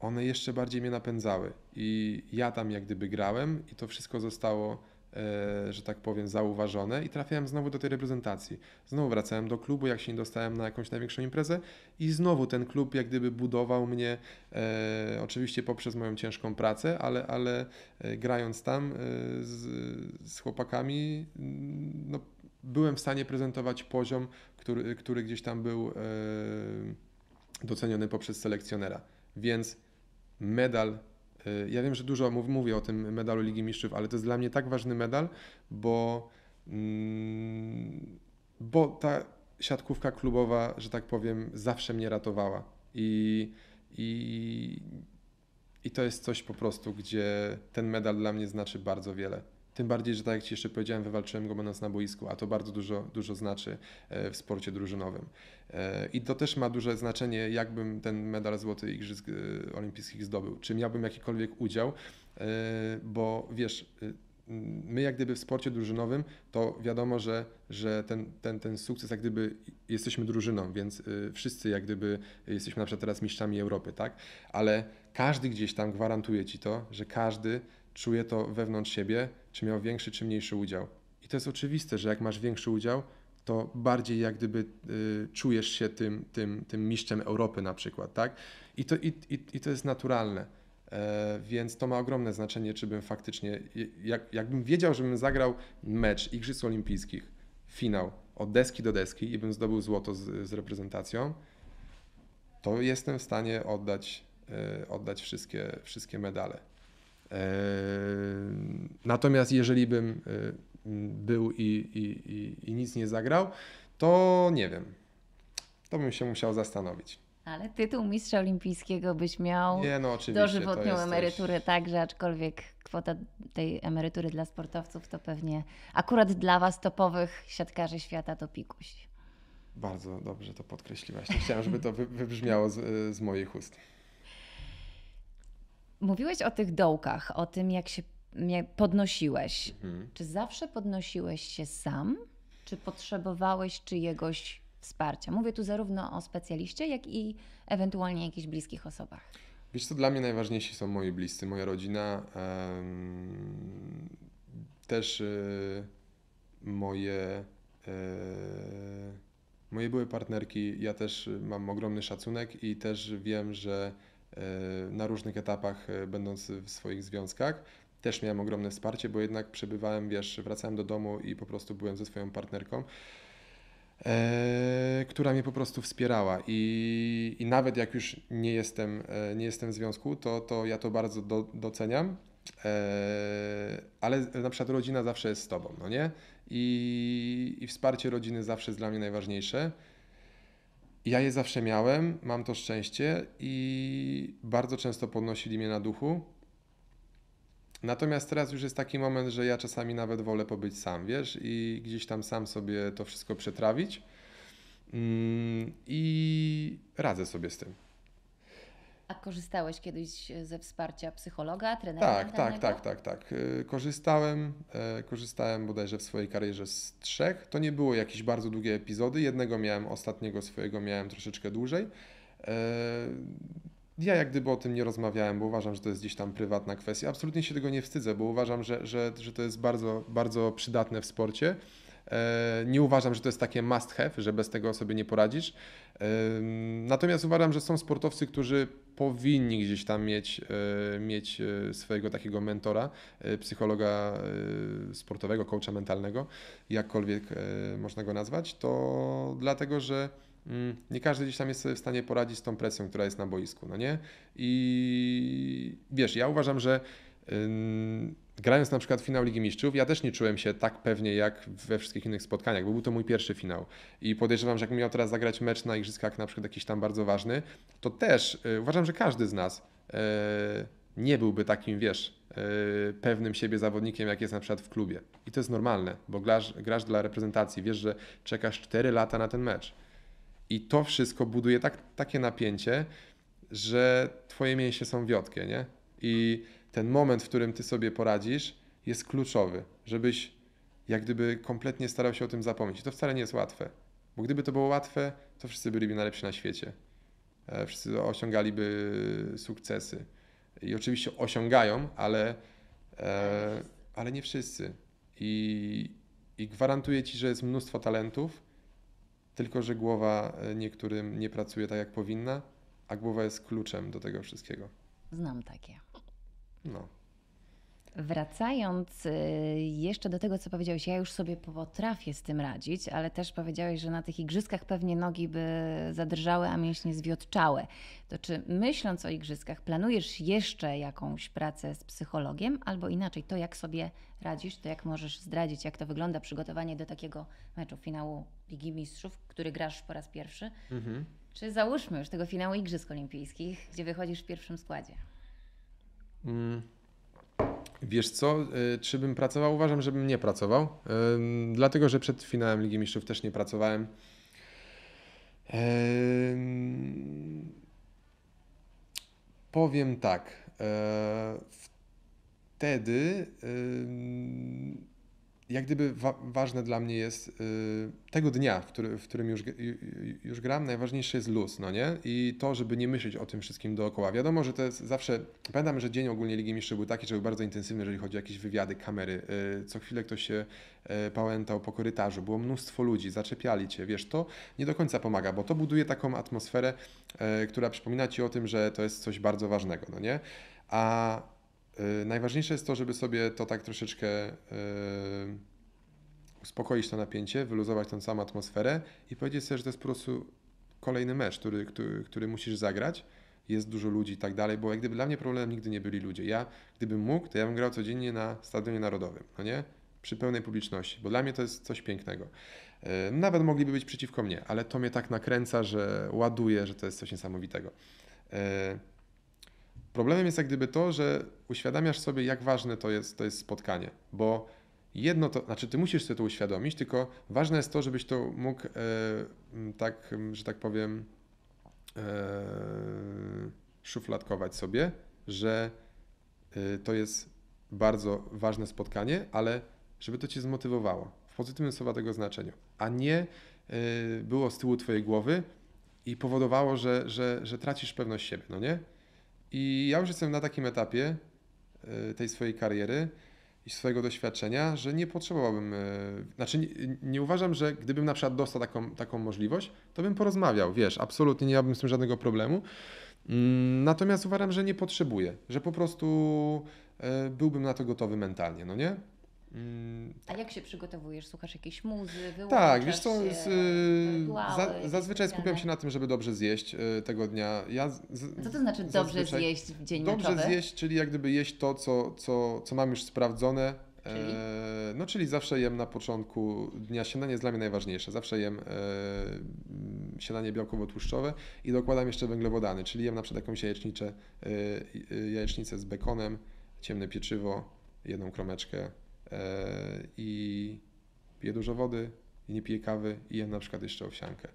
one jeszcze bardziej mnie napędzały. I ja tam jak gdyby grałem i to wszystko zostało E, że tak powiem, zauważone i trafiałem znowu do tej reprezentacji. Znowu wracałem do klubu, jak się nie dostałem na jakąś największą imprezę i znowu ten klub jak gdyby budował mnie, e, oczywiście poprzez moją ciężką pracę, ale, ale e, grając tam e, z, z chłopakami, mm, no, byłem w stanie prezentować poziom, który, który gdzieś tam był e, doceniony poprzez selekcjonera. Więc medal Y, ja wiem, że dużo mów, mówię o tym medalu Ligi Mistrzów, ale to jest dla mnie tak ważny medal, bo, mm, bo ta siatkówka klubowa, że tak powiem, zawsze mnie ratowała. I, i, I to jest coś po prostu, gdzie ten medal dla mnie znaczy bardzo wiele. Tym bardziej, że tak jak Ci jeszcze powiedziałem, wywalczyłem go będąc na boisku, a to bardzo dużo, dużo znaczy e, w sporcie drużynowym. E, I to też ma duże znaczenie, jakbym ten medal złoty Igrzysk e, Olimpijskich zdobył. Czy miałbym jakikolwiek udział, bo wiesz, my jak gdyby w sporcie drużynowym, to wiadomo, że, że ten, ten, ten sukces jak gdyby jesteśmy drużyną, więc wszyscy jak gdyby jesteśmy na przykład teraz mistrzami Europy, tak? Ale każdy gdzieś tam gwarantuje Ci to, że każdy czuje to wewnątrz siebie, czy miał większy czy mniejszy udział. I to jest oczywiste, że jak masz większy udział, to bardziej jak gdyby y, czujesz się tym, tym, tym mistrzem Europy na przykład, tak? I to, i, i, i to jest naturalne. E, więc to ma ogromne znaczenie, czy bym faktycznie, jak, jakbym wiedział, żebym zagrał mecz Igrzysk Olimpijskich, finał, od deski do deski i bym zdobył złoto z, z reprezentacją, to jestem w stanie oddać, y, oddać wszystkie, wszystkie medale. Eee, natomiast jeżeli bym e, był i, i, i, i nic nie zagrał, to nie wiem. To bym się musiał zastanowić. Ale tytuł mistrza olimpijskiego byś miał nie, no, dożywotnią emeryturę także, aczkolwiek kwota tej emerytury dla sportowców to pewnie akurat dla Was topowych siatkarzy świata to pikuś. Bardzo dobrze to podkreśliłaś. chciałem, żeby to wybrzmiało z, e, z moich ust. Mówiłeś o tych dołkach, o tym, jak się podnosiłeś. Mhm. Czy zawsze podnosiłeś się sam? Czy potrzebowałeś czyjegoś wsparcia? Mówię tu zarówno o specjaliście, jak i ewentualnie jakichś bliskich osobach. Wiesz, co dla mnie najważniejsi są moi bliscy, moja rodzina, też y, moje, e, moje były partnerki. Ja też y, mam ogromny szacunek i też wiem, że E, na różnych etapach, e, będąc w swoich związkach. Też miałem ogromne wsparcie, bo jednak przebywałem, wiesz, wracałem do domu i po prostu byłem ze swoją partnerką. E, która mnie po prostu wspierała. I, i nawet jak już nie jestem, nie jestem w związku, to, to ja to bardzo do, doceniam. ale na przykład rodzina zawsze jest z tobą, no nie? I, I wsparcie rodziny zawsze jest dla mnie najważniejsze. Ja je zawsze miałem, mam to szczęście i bardzo często podnosili mnie na duchu. Natomiast teraz już jest taki moment, że ja czasami nawet wolę pobyć sam, wiesz, i gdzieś tam sam sobie to wszystko przetrawić. Mm, I radzę sobie z tym. A korzystałeś kiedyś e, ze wsparcia psychologa, trenera? Tak, tak, tak, tak, tak. E, korzystałem, e, korzystałem bodajże w swojej karierze z trzech. To nie było jakieś bardzo długie epizody. Jednego miałem, ostatniego swojego miałem troszeczkę dłużej. Ja jak gdyby o tym nie rozmawiałem, bo uważam, że to jest gdzieś tam prywatna kwestia. Absolutnie się tego nie wstydzę, bo uważam, że, że, że to jest bardzo, bardzo przydatne w sporcie. E, nie uważam, że to jest takie must have, że bez tego sobie nie poradzisz. E, natomiast uważam, że są sportowcy, którzy powinni gdzieś tam mieć, e, mieć swojego takiego mentora, psychologa sportowego, coacha mentalnego, jakkolwiek można go nazwać, to dlatego, że mm, nie każdy gdzieś tam jest sobie w stanie poradzić z tą presją, która jest na boisku, no nie? I wiesz, ja uważam, że grając na przykład finał Ligi Mistrzów, ja też nie czułem się tak pewnie jak we wszystkich innych spotkaniach, bo był to mój pierwszy finał. I podejrzewam, że jak miał teraz zagrać mecz na Igrzyskach, na przykład jakiś tam bardzo ważny, to też e, uważam, że każdy z nas e, nie byłby takim, wiesz, e, pewnym siebie zawodnikiem, jak jest na przykład w klubie. I to jest normalne, bo grasz, grasz dla reprezentacji, wiesz, że czekasz 4 lata na ten mecz. I to wszystko buduje tak, takie napięcie, że twoje mięsie są wiotkie, nie? I ten moment, w którym ty sobie poradzisz, jest kluczowy, żebyś jak gdyby kompletnie starał się o tym zapomnieć. I to wcale nie jest łatwe, bo gdyby to było łatwe, to wszyscy byliby najlepsi na świecie. E, wszyscy osiągaliby sukcesy. I oczywiście osiągają, ale, e, ale nie wszyscy. I, I gwarantuję ci, że jest mnóstwo talentów, tylko że głowa e, niektórym nie pracuje tak, jak powinna, a głowa jest kluczem do tego wszystkiego. Znam takie. No. Wracając y, jeszcze do tego, co powiedziałeś, ja już sobie potrafię z tym radzić, ale też powiedziałeś, że na tych igrzyskach pewnie nogi by zadrżały, a mięśnie zwiotczały. To czy myśląc o igrzyskach, planujesz jeszcze jakąś pracę z psychologiem, albo inaczej, to jak sobie radzisz, to jak możesz zdradzić, jak to wygląda przygotowanie do takiego meczu, finału Ligi Mistrzów, który grasz po raz pierwszy? Mhm. Czy załóżmy już tego finału Igrzysk Olimpijskich, gdzie wychodzisz w pierwszym składzie? Mm. Wiesz co, y, czy bym pracował? Uważam, żebym nie pracował, dlatego że przed finałem Ligi Mistrzów też nie pracowałem. Powiem tak, y, wtedy jak gdyby wa ważne dla mnie jest y, tego dnia, w, który, w którym już, już gram, najważniejszy jest luz, no nie? I to, żeby nie myśleć o tym wszystkim dookoła. Wiadomo, że to jest zawsze, pamiętam, że dzień ogólnie Ligi Mistrzów był taki, że był bardzo intensywny, jeżeli chodzi o jakieś wywiady, kamery. Y, co chwilę ktoś się y, pałętał po korytarzu, było mnóstwo ludzi, zaczepiali cię, wiesz, to nie do końca pomaga, bo to buduje taką atmosferę, y, która przypomina ci o tym, że to jest coś bardzo ważnego, no nie? A Y, najważniejsze jest to, żeby sobie to tak troszeczkę y, uspokoić to napięcie, wyluzować tą samą atmosferę i powiedzieć sobie, że to jest po prostu kolejny mecz, który, który, który musisz zagrać. Jest dużo ludzi i tak dalej, bo jak gdyby dla mnie problemem nigdy nie byli ludzie. Ja, gdybym mógł, to ja bym grał codziennie na Stadionie Narodowym, no nie? Przy pełnej publiczności, bo dla mnie to jest coś pięknego. Y, nawet mogliby być przeciwko mnie, ale to mnie tak nakręca, że ładuje, że to jest coś niesamowitego. Problemem jest jak gdyby to, że uświadamiasz sobie, jak ważne to jest, to jest spotkanie, bo jedno to, znaczy ty musisz sobie to uświadomić, tylko ważne jest to, żebyś to mógł e, tak, że tak powiem, e, szufladkować sobie, że e, to jest bardzo ważne spotkanie, ale żeby to cię zmotywowało w pozytywnym słowa tego znaczeniu, a nie e, było z tyłu twojej głowy i powodowało, że, że, że tracisz pewność siebie, no nie? I ja już jestem na takim etapie e, tej swojej kariery i swojego doświadczenia, że nie potrzebowałbym, e, znaczy nie, nie, uważam, że gdybym na przykład dostał taką, taką możliwość, to bym porozmawiał, wiesz, absolutnie nie miałbym z tym żadnego problemu. Mm, natomiast uważam, że nie potrzebuję, że po prostu e, byłbym na to gotowy mentalnie, no nie? Mm, tak. A jak się przygotowujesz? Słuchasz jakieś muzy, Tak, wiesz co, z, za, zazwyczaj tak skupiam się na tym, żeby dobrze zjeść e, tego dnia. Ja z, co to znaczy dobrze zjeść w dzień Dobrze meczowy? zjeść, czyli jak gdyby jeść to, co, co, co mam już sprawdzone. E, czyli? E, no czyli zawsze jem na początku dnia, śniadanie jest dla mnie najważniejsze, zawsze jem e, śniadanie białkowo-tłuszczowe i dokładam jeszcze węglowodany, czyli jem na przykład jakąś jajecznicę, e, e jajecznicę z bekonem, ciemne pieczywo, jedną kromeczkę, E, i piję dużo wody, i nie piję kawy i jem na przykład jeszcze owsiankę.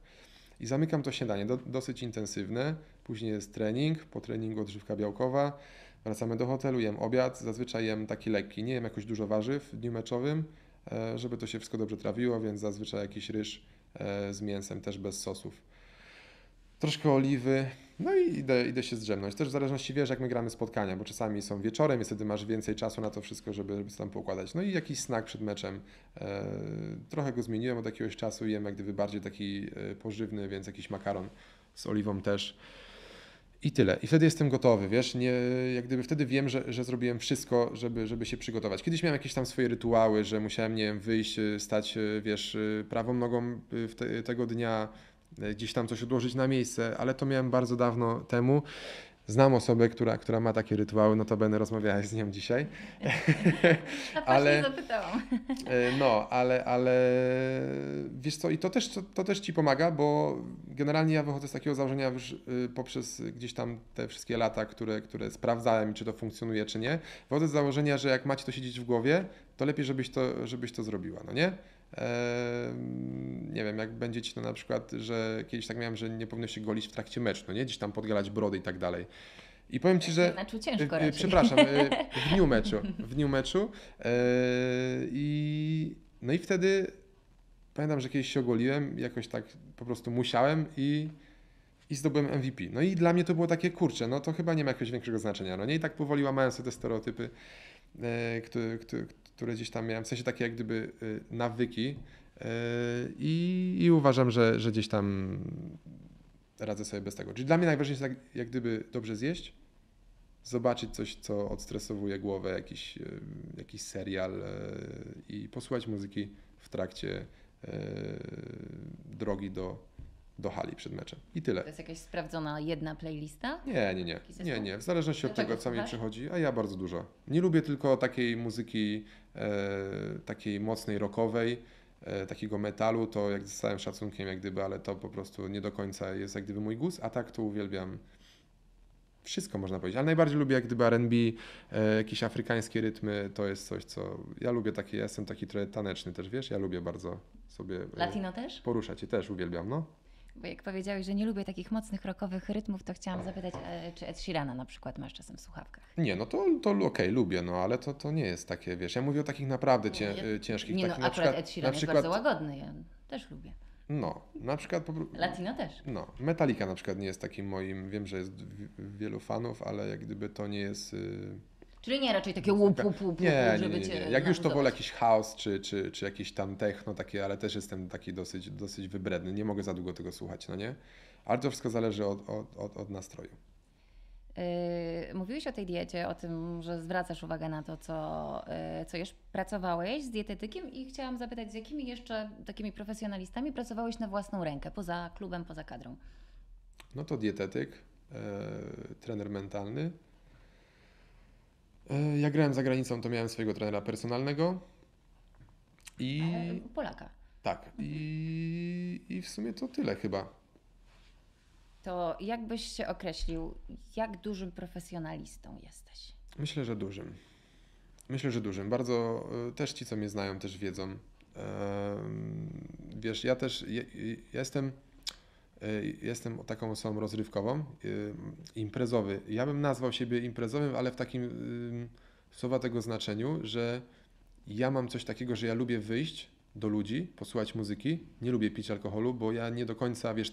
I zamykam to śniadanie, do, dosyć intensywne. Później jest trening, po treningu odżywka białkowa. Wracamy do hotelu, jem obiad, zazwyczaj jem taki lekki, nie jem jakoś dużo warzyw w dniu meczowym, e, żeby to się wszystko dobrze trawiło, więc zazwyczaj jakiś ryż e, z mięsem, też bez sosów. Troszkę oliwy, no i idę, idę się zdrzemnąć. Też w zależności wiesz, jak my gramy spotkania, bo czasami są wieczorem i wtedy masz więcej czasu na to wszystko, żeby, żeby tam poukładać. No i jakiś snack przed meczem. E, trochę go zmieniłem od jakiegoś czasu, jem jak gdyby bardziej taki e, pożywny, więc jakiś makaron z oliwą też. I tyle. I wtedy jestem gotowy, wiesz, nie, jak gdyby wtedy wiem, że, że zrobiłem wszystko, żeby, żeby się przygotować. Kiedyś miałem jakieś tam swoje rytuały, że musiałem, nie wiem, wyjść, stać, wiesz, prawą nogą y, te, tego dnia, E, gdzieś tam coś odłożyć na miejsce, ale to miałem bardzo dawno temu. Znam osobę, która, która ma takie rytuały, no to będę rozmawiała z nią dzisiaj. ale zapytałam. E, no, ale, ale wiesz co, i to też, to, to też ci pomaga, bo generalnie ja wychodzę z takiego założenia już e, poprzez gdzieś tam te wszystkie lata, które, które sprawdzałem, czy to funkcjonuje, czy nie. Wychodzę z założenia, że jak macie to siedzieć w głowie, to lepiej, żebyś to, żebyś to zrobiła, no nie? nie wiem, jak będzie ci to na przykład, że kiedyś tak miałem, że nie powinno się golić w trakcie meczu, no nie? Gdzieś tam podgalać brody i tak dalej. I powiem ci, że. Meczu ciężko y, y, raczej. Przepraszam, y, w dniu meczu. W dniu meczu. E, I, no i wtedy pamiętam, że kiedyś się ogoliłem, jakoś tak po prostu musiałem i, i zdobyłem MVP. No i dla mnie to było takie kurcze, no to chyba nie ma jakiegoś większego znaczenia. No nie i tak powoli łamałem sobie te stereotypy, które, które, które gdzieś tam miałem, w sensie takie jak gdyby y, nawyki y, i, i uważam, że, że gdzieś tam radzę sobie bez tego. Czyli dla mnie najważniejsze jest tak, jak, gdyby dobrze zjeść, zobaczyć coś, co odstresowuje głowę, jakiś, y, jakiś serial i posłuchać muzyki w trakcie drogi do, do hali przed meczem. I tyle. To jest jakaś sprawdzona jedna playlista? Nie, nie, nie. Nie, nie. W zależności od tego, co mi przychodzi, a ja bardzo dużo. Nie lubię tylko takiej muzyki e, takiej mocnej rockowej, e, takiego metalu, to jak z całym szacunkiem jak gdyby, ale to po prostu nie do końca jest jak gdyby mój gust, a tak to uwielbiam wszystko można powiedzieć, ale najbardziej lubię jak gdyby R&B, e, jakieś afrykańskie rytmy, to jest coś, co ja lubię taki, ja jestem taki trochę taneczny też, wiesz, ja lubię bardzo sobie... E, Latino też? Poruszać i też uwielbiam, no. Bo jak powiedziałeś, że nie lubię takich mocnych rokowych rytmów, to chciałam zapytać, e, czy Ed Sheerana na przykład masz czasem w słuchawkach? Nie, no to, to okej, okay, lubię, no ale to, to nie jest takie, wiesz, ja mówię o takich naprawdę cię, nie, e, ciężkich. Nie, no, takich, no, na przykład Ed Sheeran na przykład, jest bardzo łagodny, ja też lubię. No, na przykład. Latino też. No, Metallica na przykład nie jest takim moim. Wiem, że jest wielu fanów, ale jak gdyby to nie jest. Yy Czyli nie raczej takie łup, łup, łup, nie, żeby nie, nie, nie. Jak już to wolę jakiś chaos czy, czy, czy jakiś tam techno takie, ale też jestem taki dosyć, dosyć wybredny. Nie mogę za długo tego słuchać, no nie? Ale to wszystko zależy od, od, od, od nastroju. Yy, mówiłeś o tej diecie, o tym, że zwracasz uwagę na to, co, yy, co już Pracowałeś z dietetykiem i chciałam zapytać, z jakimi jeszcze takimi profesjonalistami pracowałeś na własną rękę, poza klubem, poza kadrą? No to dietetyk, yy, trener mentalny, E, ja grałem za granicą, to miałem swojego trenera personalnego. I. E, Polaka. Tak. Mhm. I, I w sumie to tyle chyba. To jakbyś się określił, jak dużym profesjonalistą jesteś? Myślę, że dużym. Myślę, że dużym. Bardzo e, też ci, co mnie znają, też wiedzą. Wiesz, ja też ja, ja jestem Y, jestem taką osobą rozrywkową, y, imprezowy. Ja bym nazwał siebie imprezowym, ale w takim y, słowa tego znaczeniu, że ja mam coś takiego, że ja lubię wyjść do ludzi, posłuchać muzyki. Nie lubię pić alkoholu, bo ja nie do końca, wiesz,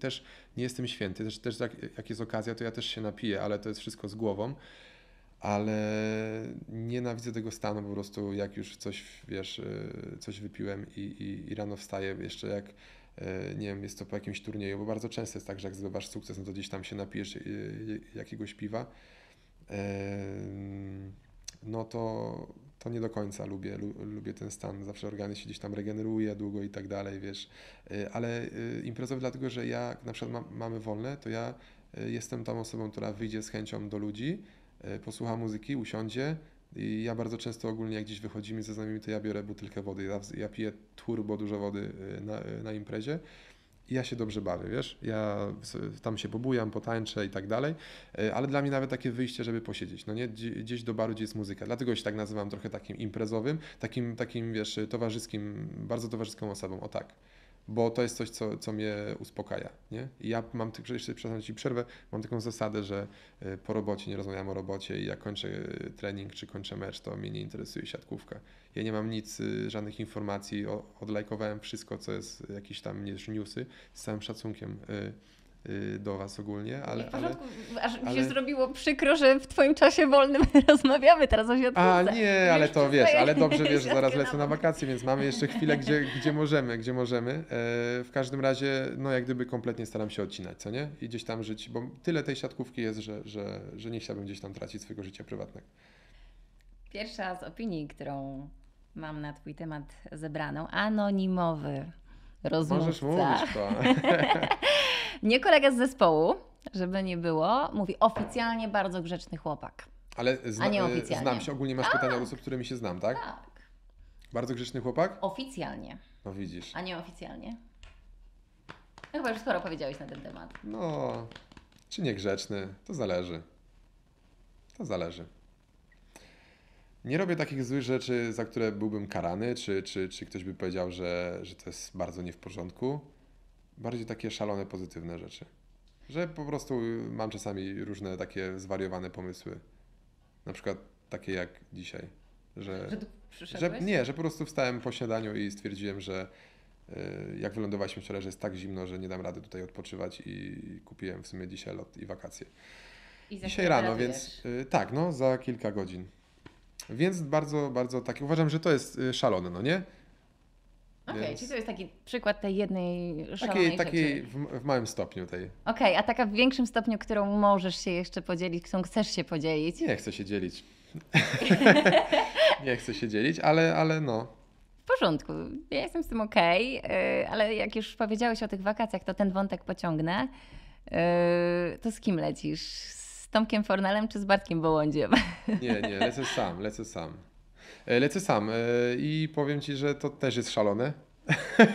też nie jestem święty. Też, też jak jest okazja, to ja też się napiję, ale to jest wszystko z głową ale nienawidzę tego stanu po prostu, jak już coś, wiesz, coś wypiłem i, i, i rano wstaję, jeszcze jak E, nie wiem, jest to po jakimś turnieju, bo bardzo często jest tak, że jak zdobywasz sukces, no to gdzieś tam się napijesz e, e, jakiegoś piwa, no to, to nie do końca lubię, lubię ten stan, zawsze organy się gdzieś tam regeneruje długo i tak dalej, wiesz, ale imprezowy dlatego, że ja, jak na przykład mamy wolne, to ja jestem tą osobą, która wyjdzie z chęcią do ludzi, posłucha muzyki, usiądzie, i ja bardzo często ogólnie, jak gdzieś wychodzimy ze znajomymi, to ja biorę butelkę wody. Ja, ja piję turbo dużo wody y, na, y, na imprezie ja się dobrze bawię, wiesz? Ja tam się pobujam, potańczę i tak dalej, y, ale dla mnie nawet takie wyjście, żeby posiedzieć, no nie? Gdzieś do baru, gdzie jest muzyka. Dlatego się tak nazywam trochę takim imprezowym, takim, takim wiesz, towarzyskim, bardzo towarzyską osobą, o tak bo to jest coś, co, co mnie uspokaja. Nie? I ja mam, jeszcze przepraszam Ci przerwę, mam taką zasadę, że y, po robocie nie rozmawiam o robocie i jak kończę y, trening czy kończę mecz, to mnie nie interesuje siatkówka. Ja nie mam nic, y, żadnych informacji, odlajkowałem wszystko, co jest, jakieś tam newsy, z całym szacunkiem. Y, do Was ogólnie, ale... w porządku, ale, aż mi ale... się zrobiło przykro, że w Twoim czasie wolnym rozmawiamy teraz o światłówce. A nie, ale to wiesz, ale dobrze wiesz, że zaraz lecę na wakacje, więc mamy jeszcze chwilę, gdzie, gdzie możemy, gdzie możemy. E, w każdym razie, no jak gdyby kompletnie staram się odcinać, co nie? I gdzieś tam żyć, bo tyle tej siatkówki jest, że, że, że nie chciałbym gdzieś tam tracić swojego życia prywatnego. Pierwsza z opinii, którą mam na Twój temat zebraną, anonimowy rozmówca. Możesz mówić to. Nie kolega z zespołu, żeby nie było, mówi oficjalnie bardzo grzeczny chłopak. Ale zna, e, znam się, ogólnie masz pytania od osób, którymi się znam, tak? Tak. Bardzo grzeczny chłopak? Oficjalnie. No widzisz. A nie oficjalnie. No chyba już sporo powiedziałeś na ten temat. No, czy niegrzeczny, to zależy. To zależy. Nie robię takich złych rzeczy, za które byłbym karany, czy, czy, czy ktoś by powiedział, że, że to jest bardzo nie w porządku bardziej takie szalone, pozytywne rzeczy. Że po prostu y, mam czasami różne takie zwariowane pomysły. Na przykład takie jak dzisiaj. Że, że, że nie, że po prostu wstałem po śniadaniu i stwierdziłem, że y, jak wylądowaliśmy wczoraj, że jest tak zimno, że nie dam rady tutaj odpoczywać i kupiłem w sumie dzisiaj lot i wakacje. I dzisiaj rano, więc y, tak, no za kilka godzin. Więc bardzo, bardzo tak, uważam, że to jest szalone, no nie? Okej, okay, Więc... czyli to jest taki przykład tej jednej szalonej Takiej, takiej w, w małym stopniu tej. Okej, a taka w większym stopniu, którą możesz się jeszcze podzielić, którą chcesz się podzielić? Nie chcę się dzielić. nie chcę się dzielić, ale, ale no. W porządku, ja jestem z tym okej, y, ale jak już powiedziałeś o tych wakacjach, to ten wątek pociągnę. Y, to z kim lecisz? Z Tomkiem Fornelem czy z Bartkiem Bołądziem? Nie, nie, lecę sam, lecę sam. E, lecę sam e, i powiem Ci, że to też jest szalone.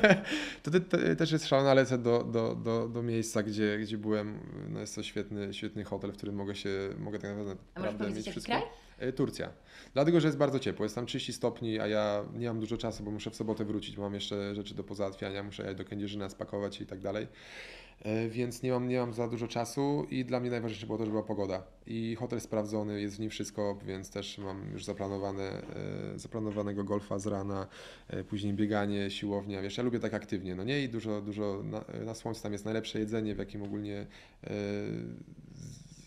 to też jest szalone, lecę do, do, do, do miejsca, gdzie, gdzie byłem. No jest to świetny, świetny hotel, w którym mogę się, mogę tak naprawdę mieć wszystko. Kraj? E, Turcja. Dlatego, że jest bardzo ciepło, jest tam 30 stopni, a ja nie mam dużo czasu, bo muszę w sobotę wrócić, mam jeszcze rzeczy do pozałatwiania, muszę jechać do Kędzierzyna spakować i tak dalej. E, więc nie mam, nie mam za dużo czasu i dla mnie najważniejsze było to, że była pogoda. I hotel sprawdzony, jest w nim wszystko, więc też mam już zaplanowane, e, zaplanowanego golfa z rana, e, później bieganie, siłownia, wiesz, ja lubię tak aktywnie, no nie? I dużo, dużo na, na słońcu tam jest najlepsze jedzenie, w jakim ogólnie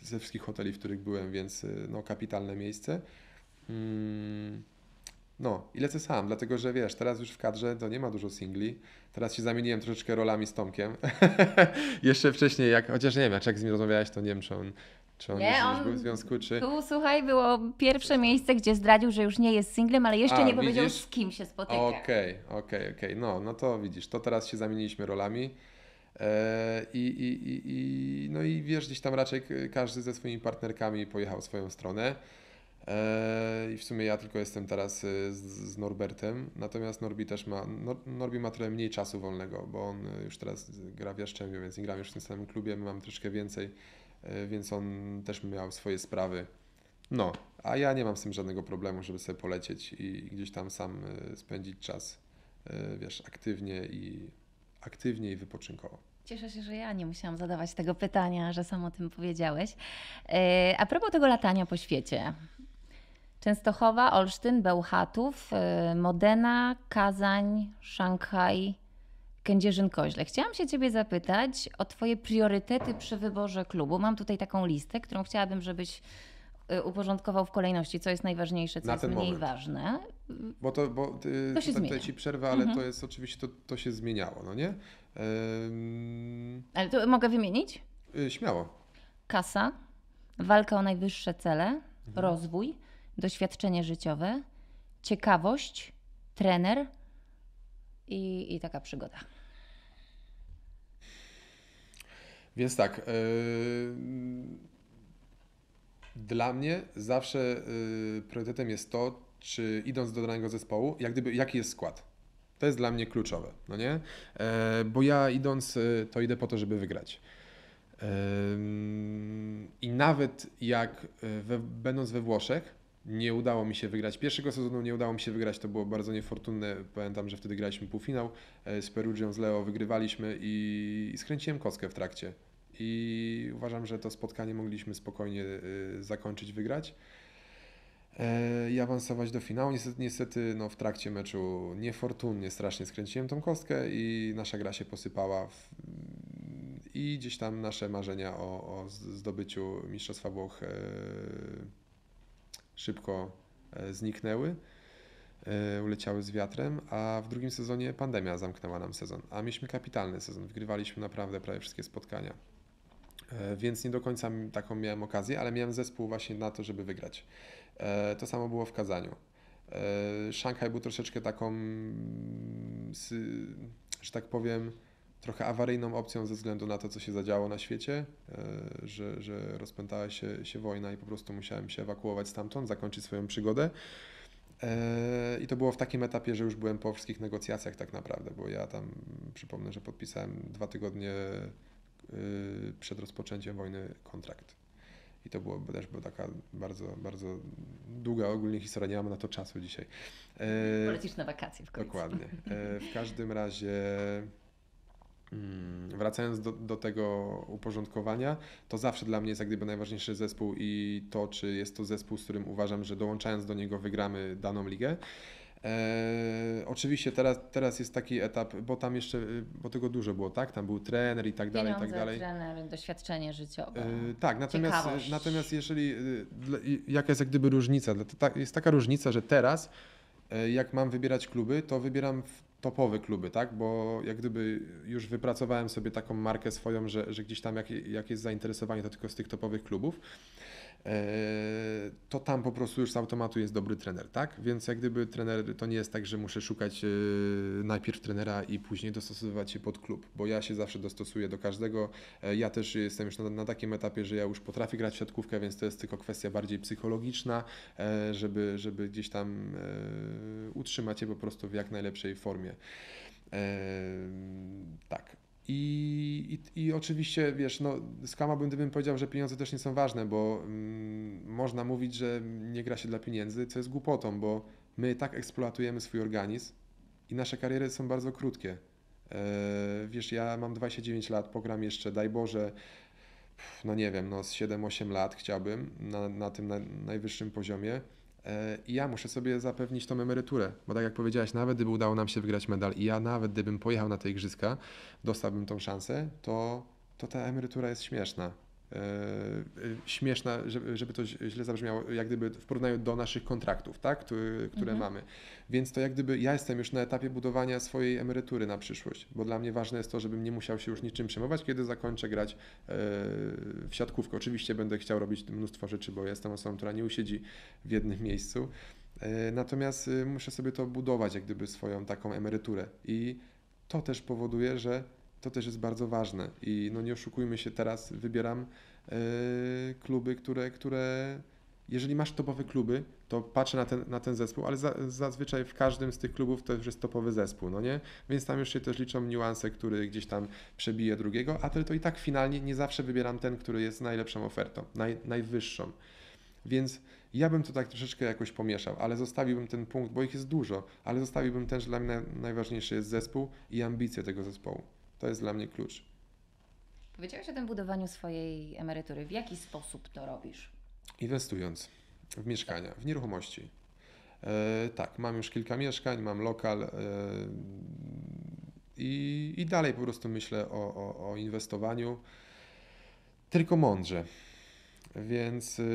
ze wszystkich hoteli, w których byłem, więc no kapitalne miejsce. Hmm. No, i lecę sam, dlatego że wiesz, teraz już w kadrze to nie ma dużo singli. Teraz się zamieniłem troszeczkę rolami z Tomkiem. Jeszcze wcześniej, jak, chociaż nie wiem, jak z nim rozmawiałeś, to nie wiem, czy on, czy on, nie, on był w związku, czy... Tu, słuchaj, było pierwsze miejsce, gdzie zdradził, że już nie jest singlem, ale jeszcze A, nie widzisz? powiedział, z kim się spotyka. Okej, okay, okej, okay, okej. Okay. No, no to widzisz, to teraz się zamieniliśmy rolami. E, I, i, i, i, no i wiesz, gdzieś tam raczej każdy ze swoimi partnerkami pojechał swoją stronę. E, I w sumie ja tylko jestem teraz e, z, Norbertem, natomiast Norbi też ma, Norbi ma trochę mniej czasu wolnego, bo on e, już teraz gra w Jaszczębiu, więc nie gram już w tym samym klubie, mam troszkę więcej, więc on też miał swoje sprawy. No, a ja nie mam z tym żadnego problemu, żeby sobie polecieć i gdzieś tam sam spędzić czas, wiesz, aktywnie i aktywnie i wypoczynkowo. Cieszę się, że ja nie musiałam zadawać tego pytania, że sam o tym powiedziałeś. A propos tego latania po świecie, Częstochowa, Olsztyn, Bełchatów, y, Modena, Kazań, Szanghaj, Kędzierzyn-Koźle. Chciałam się Ciebie zapytać o Twoje priorytety przy wyborze klubu. Mam tutaj taką listę, którą chciałabym, żebyś y, uporządkował w kolejności, co jest najważniejsze, co Na jest mniej moment. ważne. Bo to, bo ty, to się tutaj zmienia. ci przerwę, ale mhm. to jest oczywiście, to, to się zmieniało, no nie? Ale to mogę wymienić? Y, śmiało. Kasa, walka o najwyższe cele, mhm. rozwój, doświadczenie życiowe, ciekawość, trener i, i taka przygoda. Więc tak. Yy, dla mnie zawsze yy, priorytetem jest to, czy idąc do danego zespołu, jak gdyby, jaki jest skład. To jest dla mnie kluczowe, no nie? E, bo ja idąc, e, to idę po to, żeby wygrać. E, I nawet jak we, będąc we Włoszech, nie udało mi się wygrać pierwszego sezonu, nie udało mi się wygrać, to było bardzo niefortunne. Pamiętam, że wtedy graliśmy półfinał e, z Perugią, z Leo, wygrywaliśmy i, i skręciłem kostkę w trakcie. I uważam, że to spotkanie mogliśmy spokojnie e, zakończyć, wygrać e, i awansować do finału. Niestety, niestety no, w trakcie meczu niefortunnie strasznie skręciłem tą kostkę i nasza gra się posypała w... i gdzieś tam nasze marzenia o, o zdobyciu Mistrzostwa Włoch szybko e, zniknęły, e, uleciały z wiatrem, a w drugim sezonie pandemia zamknęła nam sezon, a mieliśmy kapitalny sezon, wygrywaliśmy naprawdę prawie wszystkie spotkania. E, więc nie do końca taką miałem okazję, ale miałem zespół właśnie na to, żeby wygrać. To samo było w Kazaniu. Szanghaj był troszeczkę taką, że tak powiem, trochę awaryjną opcją ze względu na to, co się zadziało na świecie, e, że, że rozpętała się, się wojna i po prostu musiałem się ewakuować stamtąd, zakończyć swoją przygodę. E, I to było w takim etapie, że już byłem po wszystkich negocjacjach tak naprawdę, bo ja tam przypomnę, że podpisałem dwa tygodnie e, przed rozpoczęciem wojny kontrakt. I to było też była taka bardzo, bardzo długa ogólnie historia, nie mam na to czasu dzisiaj. Polecisz na wakacje w końcu. Dokładnie. W każdym razie Mm, wracając do, do tego uporządkowania, to zawsze dla mnie jest jak gdyby najważniejszy zespół i to, czy jest to zespół, z którym uważam, że dołączając do niego wygramy daną ligę. Eee, oczywiście teraz, teraz jest taki etap, bo tam jeszcze, y, bo tego dużo było, tak? Tam był trener i tak dalej, i tak dalej. trener, doświadczenie życiowe. Eee, tak, natomiast, y, natomiast jeżeli, y, jaka jest jak gdyby różnica? Jest taka różnica, że teraz jak mam wybierać kluby, to wybieram topowe kluby, tak? Bo jak gdyby już wypracowałem sobie taką markę swoją, że, że gdzieś tam jak, jak jest zainteresowanie, to tylko z tych topowych klubów. E, to tam po prostu już z automatu jest dobry trener, tak? Więc jak gdyby trener, to nie jest tak, że muszę szukać e, najpierw trenera i później dostosowywać się pod klub, bo ja się zawsze dostosuję do każdego. E, ja też jestem już na, na takim etapie, że ja już potrafię grać w siatkówkę, więc to jest tylko kwestia bardziej psychologiczna, żeby, żeby gdzieś tam utrzymać się po prostu w jak najlepszej formie. Tak. I, i, I, oczywiście, wiesz, no, skłamałbym, gdybym powiedział, że pieniądze też nie są ważne, bo mm, można mówić, że nie gra się dla pieniędzy, co jest głupotą, bo my tak eksploatujemy swój organizm i nasze kariery są bardzo krótkie. E, wiesz, ja mam 29 lat, pogram jeszcze, daj Boże, no nie wiem, no z 7-8 lat chciałbym na, na tym na najwyższym poziomie. E, I ja muszę sobie zapewnić tą emeryturę, bo tak jak powiedziałeś, nawet gdyby udało nam się wygrać medal i ja nawet gdybym pojechał na te igrzyska, dostałbym tą szansę, to, to ta emerytura jest śmieszna. E, e, śmieszna, żeby to źle zabrzmiało, jak gdyby w porównaniu do naszych kontraktów, tak, które, mhm. mamy. Więc to jak gdyby ja jestem już na etapie budowania swojej emerytury na przyszłość, bo dla mnie ważne jest to, żebym nie musiał się już niczym przejmować, kiedy zakończę grać e, w siatkówkę. Oczywiście będę chciał robić mnóstwo rzeczy, bo jestem osobą, która nie usiedzi w jednym miejscu. Natomiast muszę sobie to budować, jak gdyby swoją taką emeryturę. I to też powoduje, że to też jest bardzo ważne i no nie oszukujmy się, teraz wybieram yy, kluby, które, które jeżeli masz topowe kluby, to patrzę na ten, na ten zespół, ale za, zazwyczaj w każdym z tych klubów to już jest topowy zespół, no nie? Więc tam już się też liczą niuanse, który gdzieś tam przebije drugiego, a to, to i tak finalnie nie zawsze wybieram ten, który jest najlepszą ofertą, naj, najwyższą. Więc ja bym to tak troszeczkę jakoś pomieszał, ale zostawiłbym ten punkt, bo ich jest dużo, ale zostawiłbym ten, że dla mnie najważniejszy jest zespół i ambicje tego zespołu. To jest dla mnie klucz. Powiedziałeś o tym budowaniu swojej emerytury. W jaki sposób to robisz? Inwestując w mieszkania, w nieruchomości. E, tak, mam już kilka mieszkań, mam lokal e, i, i dalej po prostu myślę o, o, o inwestowaniu, tylko mądrze. Więc y,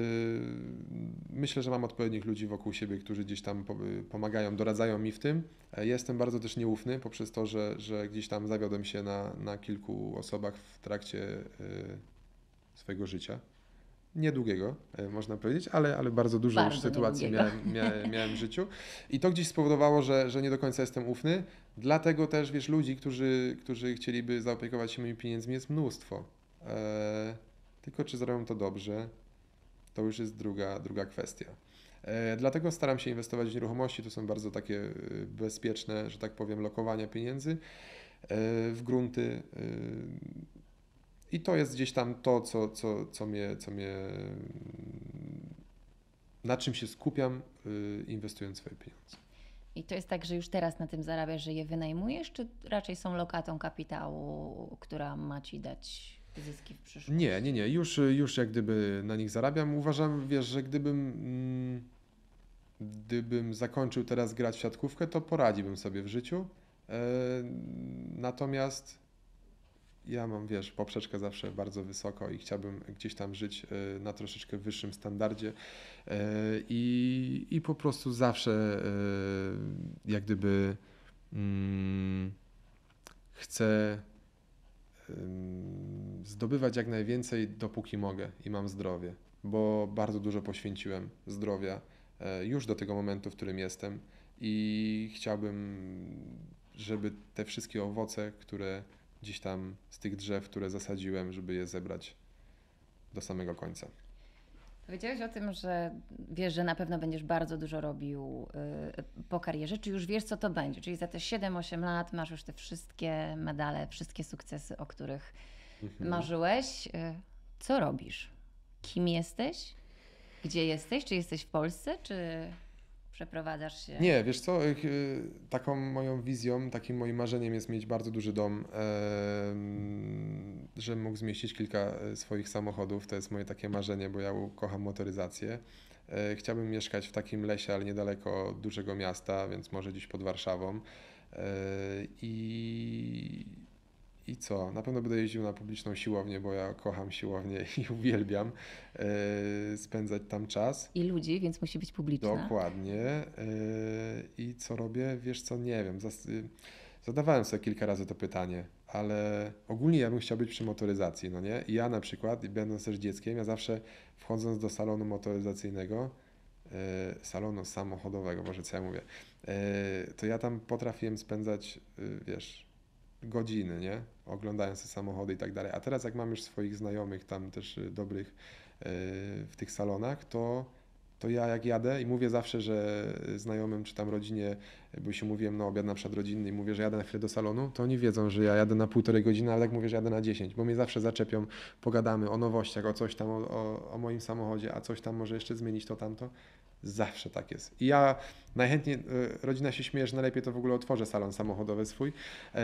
myślę, że mam odpowiednich ludzi wokół siebie, którzy gdzieś tam y, pomagają, doradzają mi w tym. E, jestem bardzo też nieufny poprzez to, że, że gdzieś tam zawiodłem się na, na kilku osobach w trakcie y, swojego życia. Niedługiego, e, można powiedzieć, ale, ale bardzo dużo bardzo już sytuacji miałem, miałem, miałem w życiu. I to gdzieś spowodowało, że, że nie do końca jestem ufny. Dlatego też, wiesz, ludzi, którzy, którzy chcieliby zaopiekować się moimi pieniędzmi jest mnóstwo. Yy, tylko czy zrobią to dobrze, to już jest druga, druga kwestia. E, dlatego staram się inwestować w nieruchomości. To są bardzo takie e, bezpieczne, że tak powiem, lokowania pieniędzy e, w grunty. I to jest gdzieś tam to, co, co, co, mnie, co mnie, na czym się skupiam, inwestując swoje pieniądze. I to jest tak, że już teraz na tym zarabiasz, że je wynajmujesz, czy raczej są lokatą kapitału, która ma ci dać zyski w przyszłości? Nie, nie, nie. Już, już jak gdyby na nich zarabiam. Uważam, wiesz, że gdybym... Mm, gdybym zakończył teraz grać w siatkówkę, to poradziłbym sobie w życiu. E, natomiast ja mam, wiesz, poprzeczkę zawsze bardzo wysoko i chciałbym gdzieś tam żyć e, na troszeczkę wyższym standardzie e, i, i po prostu zawsze jak gdyby mm, chcę zdobywać jak najwięcej, dopóki mogę i mam zdrowie, bo bardzo dużo poświęciłem zdrowia e, już do tego momentu, w którym jestem i chciałbym, żeby te wszystkie owoce, które gdzieś tam z tych drzew, które zasadziłem, żeby je zebrać do samego końca. Powiedziałeś o tym, że wiesz, że na pewno będziesz bardzo dużo robił y, po karierze. Czy już wiesz, co to będzie? Czyli za te 7-8 lat masz już te wszystkie medale, wszystkie sukcesy, o których mhm. marzyłeś. Y, co robisz? Kim jesteś? Gdzie jesteś? Czy jesteś w Polsce? Czy przeprowadzasz się? Nie, wiesz co, y, taką moją wizją, takim moim marzeniem jest mieć bardzo duży dom, żebym mógł zmieścić kilka e, swoich samochodów. To jest moje takie marzenie, bo ja kocham motoryzację. E, chciałbym mieszkać w takim lesie, ale niedaleko dużego miasta, więc może gdzieś pod Warszawą. E, I i co? Na pewno będę jeździł na publiczną siłownię, bo ja kocham siłownię i uwielbiam yy, spędzać tam czas. I ludzi, więc musi być publiczna. Dokładnie. Yy, I co robię? Wiesz co, nie wiem. Y, zadawałem sobie kilka razy to pytanie, ale ogólnie ja bym chciał być przy motoryzacji, no nie? I ja na przykład, będąc też dzieckiem, ja zawsze wchodząc do salonu motoryzacyjnego, e, salonu samochodowego, może co ja mówię, to ja tam potrafiłem spędzać, y, wiesz, godziny, nie? oglądają te samochody i tak dalej. A teraz jak mam już swoich znajomych tam też y, dobrych y, w tych salonach, to to ja jak jadę i mówię zawsze, że znajomym czy tam rodzinie, bo się mówiłem na obiad na przykład rodzinny i mówię, że jadę na chwilę do salonu, to oni wiedzą, że ja jadę na półtorej godziny, ale tak mówię, że jadę na dziesięć, bo mnie zawsze zaczepią, pogadamy o nowościach, o coś tam, o, o, o moim samochodzie, a coś tam może jeszcze zmienić to tamto, Zawsze tak jest. I ja najchętniej, e, rodzina się śmieje, że najlepiej to w ogóle otworzę salon samochodowy swój e,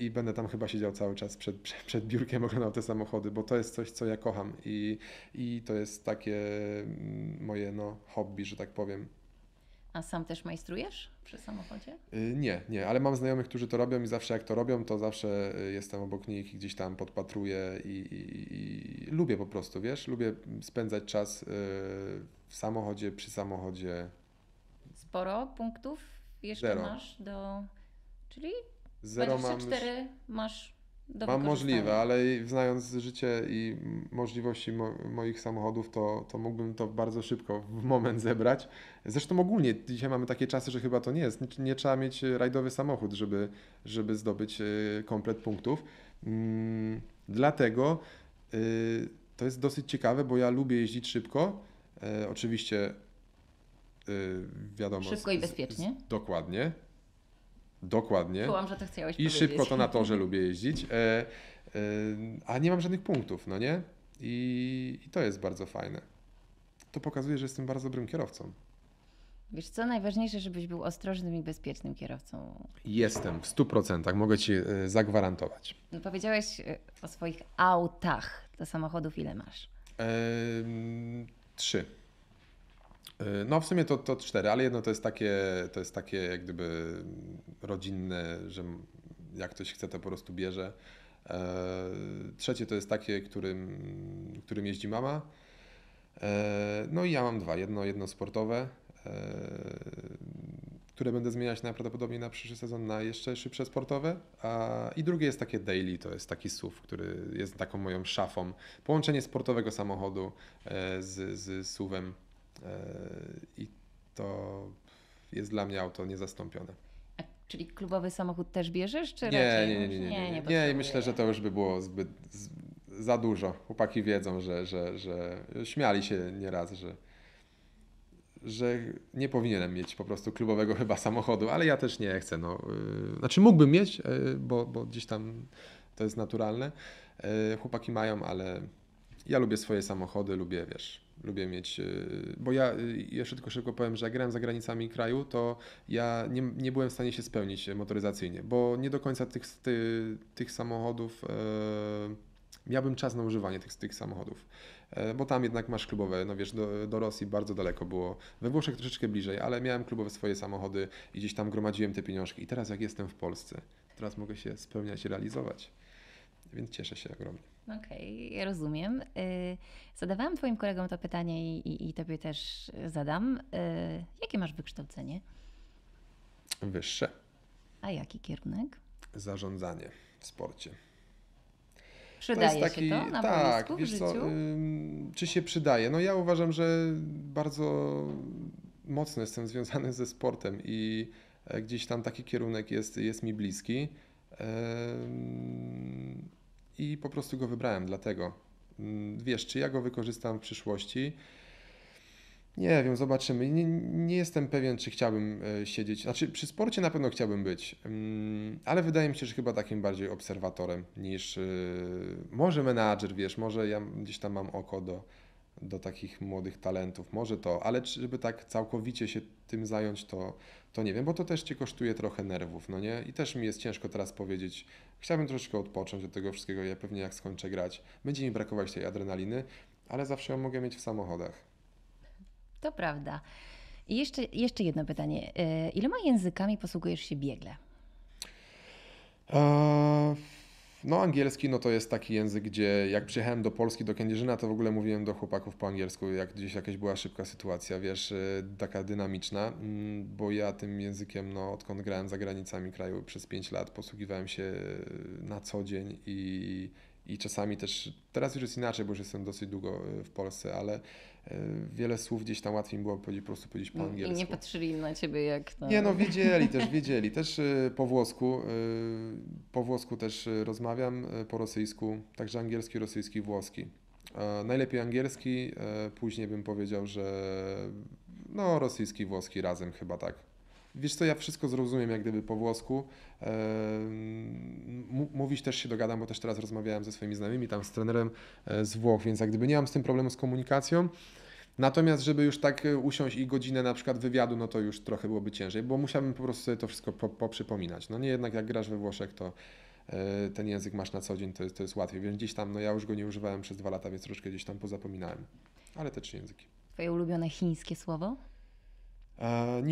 i będę tam chyba siedział cały czas przed, przed, biurkiem, oglądał te samochody, bo to jest coś, co ja kocham i, i to jest takie mm, moje no, hobby, że tak powiem. A sam też majstrujesz przy samochodzie? E, nie, nie, ale mam znajomych, którzy to robią i zawsze jak to robią, to zawsze jestem obok nich i gdzieś tam podpatruję i, i, i lubię po prostu, wiesz, lubię spędzać czas w samochodzie, przy samochodzie. Sporo punktów jeszcze Zero. masz do. Czyli Zero 24 cztery masz do Mam możliwe, ale znając życie i możliwości mo moich samochodów, to, to mógłbym to bardzo szybko w moment zebrać. Zresztą ogólnie dzisiaj mamy takie czasy, że chyba to nie jest. Nie, nie trzeba mieć rajdowy samochód, żeby, żeby zdobyć y, komplet punktów. Mm, dlatego y, to jest dosyć ciekawe, bo ja lubię jeździć szybko E, oczywiście e, wiadomo. Szybko i bezpiecznie. Z, dokładnie. Dokładnie. Czułam, że to chciałeś I powiedzieć. szybko to na torze lubię jeździć. E, e, a nie mam żadnych punktów, no nie? I, I to jest bardzo fajne. To pokazuje, że jestem bardzo dobrym kierowcą. Wiesz co, najważniejsze, żebyś był ostrożnym i bezpiecznym kierowcą. Jestem, w 100%, mogę Ci e, zagwarantować. No, powiedziałeś o swoich autach, do samochodów ile masz? Ehm, Trzy. Y, no w sumie to, to cztery, ale jedno to jest takie, to jest takie jak gdyby rodzinne, że jak ktoś chce to po prostu bierze. Y, trzecie to jest takie, którym, którym jeździ mama. Y, no i ja mam dwa. Jedno, jedno sportowe które będę zmieniać najprawdopodobniej na przyszły sezon na jeszcze szybsze sportowe. A, I drugie jest takie daily, to jest taki SUV, który jest taką moją szafą. Połączenie sportowego samochodu e, z, z SUVem e, i to jest dla mnie auto niezastąpione. Czyli klubowy samochód też bierzesz, czy nie, raczej? Nie, nie, nie. Nie, nie, nie, nie myślę, że to już by było zbyt z, za dużo. Chłopaki wiedzą, że, że, że śmiali się nieraz, że że nie powinienem mieć po prostu klubowego chyba samochodu, ale ja też nie chcę. No. Y, znaczy mógłbym mieć, y, bo, bo gdzieś tam to jest naturalne. Y, chłopaki mają, ale ja lubię swoje samochody, lubię, wiesz, lubię mieć, bo ja jeszcze tylko szybko powiem, że jak grałem za granicami kraju, to ja nie, nie byłem w stanie się spełnić motoryzacyjnie, bo nie do końca tych, ty, tych samochodów, e, miałbym czas na używanie tych, tych samochodów. E, bo tam jednak masz klubowe, no wiesz, do, do Rosji bardzo daleko było, we Włoszech troszeczkę bliżej, ale miałem klubowe swoje samochody i gdzieś tam gromadziłem te pieniążki i teraz jak jestem w Polsce, teraz mogę się spełniać, realizować, więc cieszę się ogromnie. Okej, okay, rozumiem. Y, zadawałam Twoim kolegom to pytanie i, i, i Tobie też zadam. Y, jakie masz wykształcenie? Wyższe. A jaki kierunek? Zarządzanie w sporcie. Przydaje taki, się to na tak, wiesz w życiu? Co, ym, czy się przydaje? No ja uważam, że bardzo mocno jestem związany ze sportem i e, gdzieś tam taki kierunek jest, jest mi bliski. I po prostu go wybrałem dlatego. Wiesz, czy ja go wykorzystam w przyszłości? Nie wiem, zobaczymy. Nie, nie, jestem pewien, czy chciałbym e, siedzieć. Znaczy, przy sporcie na pewno chciałbym być, mm, ale wydaje mi się, że chyba takim bardziej obserwatorem niż e, może menadżer, wiesz, może ja gdzieś tam mam oko do, do takich młodych talentów, może to, ale żeby tak całkowicie się tym zająć, to, to nie wiem, bo to też cię kosztuje trochę nerwów, no nie? I też mi jest ciężko teraz powiedzieć, chciałbym troszeczkę odpocząć od tego wszystkiego, ja pewnie jak skończę grać, będzie mi brakować tej adrenaliny, ale zawsze ją mogę mieć w samochodach. To prawda. I jeszcze, jeszcze jedno pytanie. E, iloma językami posługujesz się biegle? E, no angielski no to jest taki język, gdzie jak przyjechałem do Polski, do Kędzierzyna, to w ogóle mówiłem do chłopaków po angielsku, jak gdzieś jakaś była szybka sytuacja, wiesz, e, taka dynamiczna, mm, bo ja tym językiem, no odkąd grałem za granicami kraju przez 5 lat, posługiwałem się na co dzień i i czasami też, teraz już jest inaczej, bo już jestem dosyć długo w Polsce, ale E, wiele słów gdzieś tam łatwiej było po prostu powiedzieć po no, angielsku. I nie patrzyli na ciebie jak Nie no, wiedzieli też, wiedzieli. Też e, po włosku, e, po włosku też rozmawiam, po rosyjsku, także angielski, rosyjski, włoski. Najlepiej angielski, później bym powiedział, że no rosyjski, włoski razem chyba tak. Wiesz co, ja wszystko zrozumiem jak gdyby po włosku. Mówić też się dogadam, bo też teraz rozmawiałem ze swoimi znajomymi, tam z trenerem e, z Włoch, więc jak gdyby nie mam z tym problemu z komunikacją. Natomiast, żeby już tak e, usiąść i godzinę na przykład wywiadu, no to już trochę byłoby ciężej, bo musiałbym po prostu sobie to wszystko poprzypominać. No nie jednak jak grasz we Włoszech, to e, ten język masz na co dzień, to jest, to jest łatwiej. Więc gdzieś tam, no ja już go nie używałem przez dwa lata, więc troszkę gdzieś tam pozapominałem. Ale te trzy języki. Twoje ulubione chińskie słowo? E,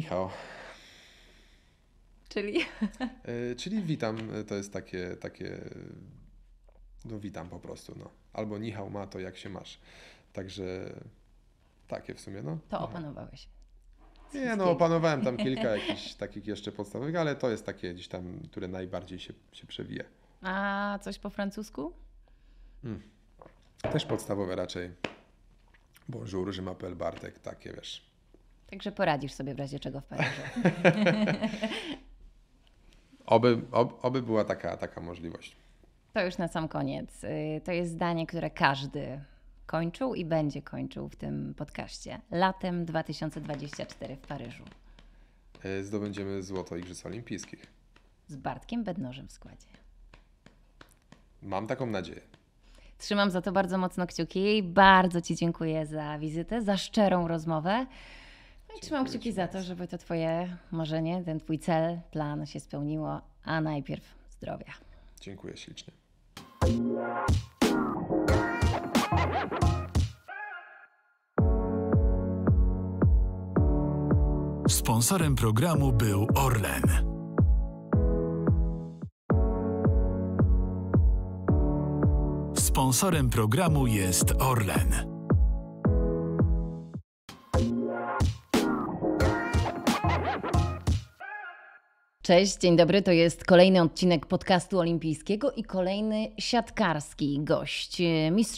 Czyli? E, czyli witam, e, to jest takie, takie, no witam po prostu, no. Albo Nihał ma to, jak się masz. Także takie w sumie, no. To opanowałeś. Nie, no opanowałem tam kilka jakichś takich jeszcze podstawowych, ale to jest takie gdzieś tam, które najbardziej się, się przewija. A coś po francusku? Hmm. Też podstawowe raczej. Bonjour, je m'appelle Bartek, takie wiesz. Także poradzisz sobie w razie czego w Paryżu. Oby, ob, oby była taka, taka możliwość. To już na sam koniec. Y, to jest zdanie, które każdy kończył i będzie kończył w tym podcaście. Latem 2024 w Paryżu. Y, zdobędziemy złoto Igrzysk Olimpijskich. Z Bartkiem Bednożem w składzie. Mam taką nadzieję. Trzymam za to bardzo mocno kciuki. Bardzo Ci dziękuję za wizytę, za szczerą rozmowę. No i trzymam kciuki za to, żeby to Twoje marzenie, ten Twój cel, plan się spełniło, a najpierw zdrowia. Dziękuję ślicznie. Sponsorem programu był Orlen. Sponsorem programu jest Orlen. Cześć, dzień dobry. To jest kolejny odcinek podcastu olimpijskiego i kolejny siatkarski gość. Mistrz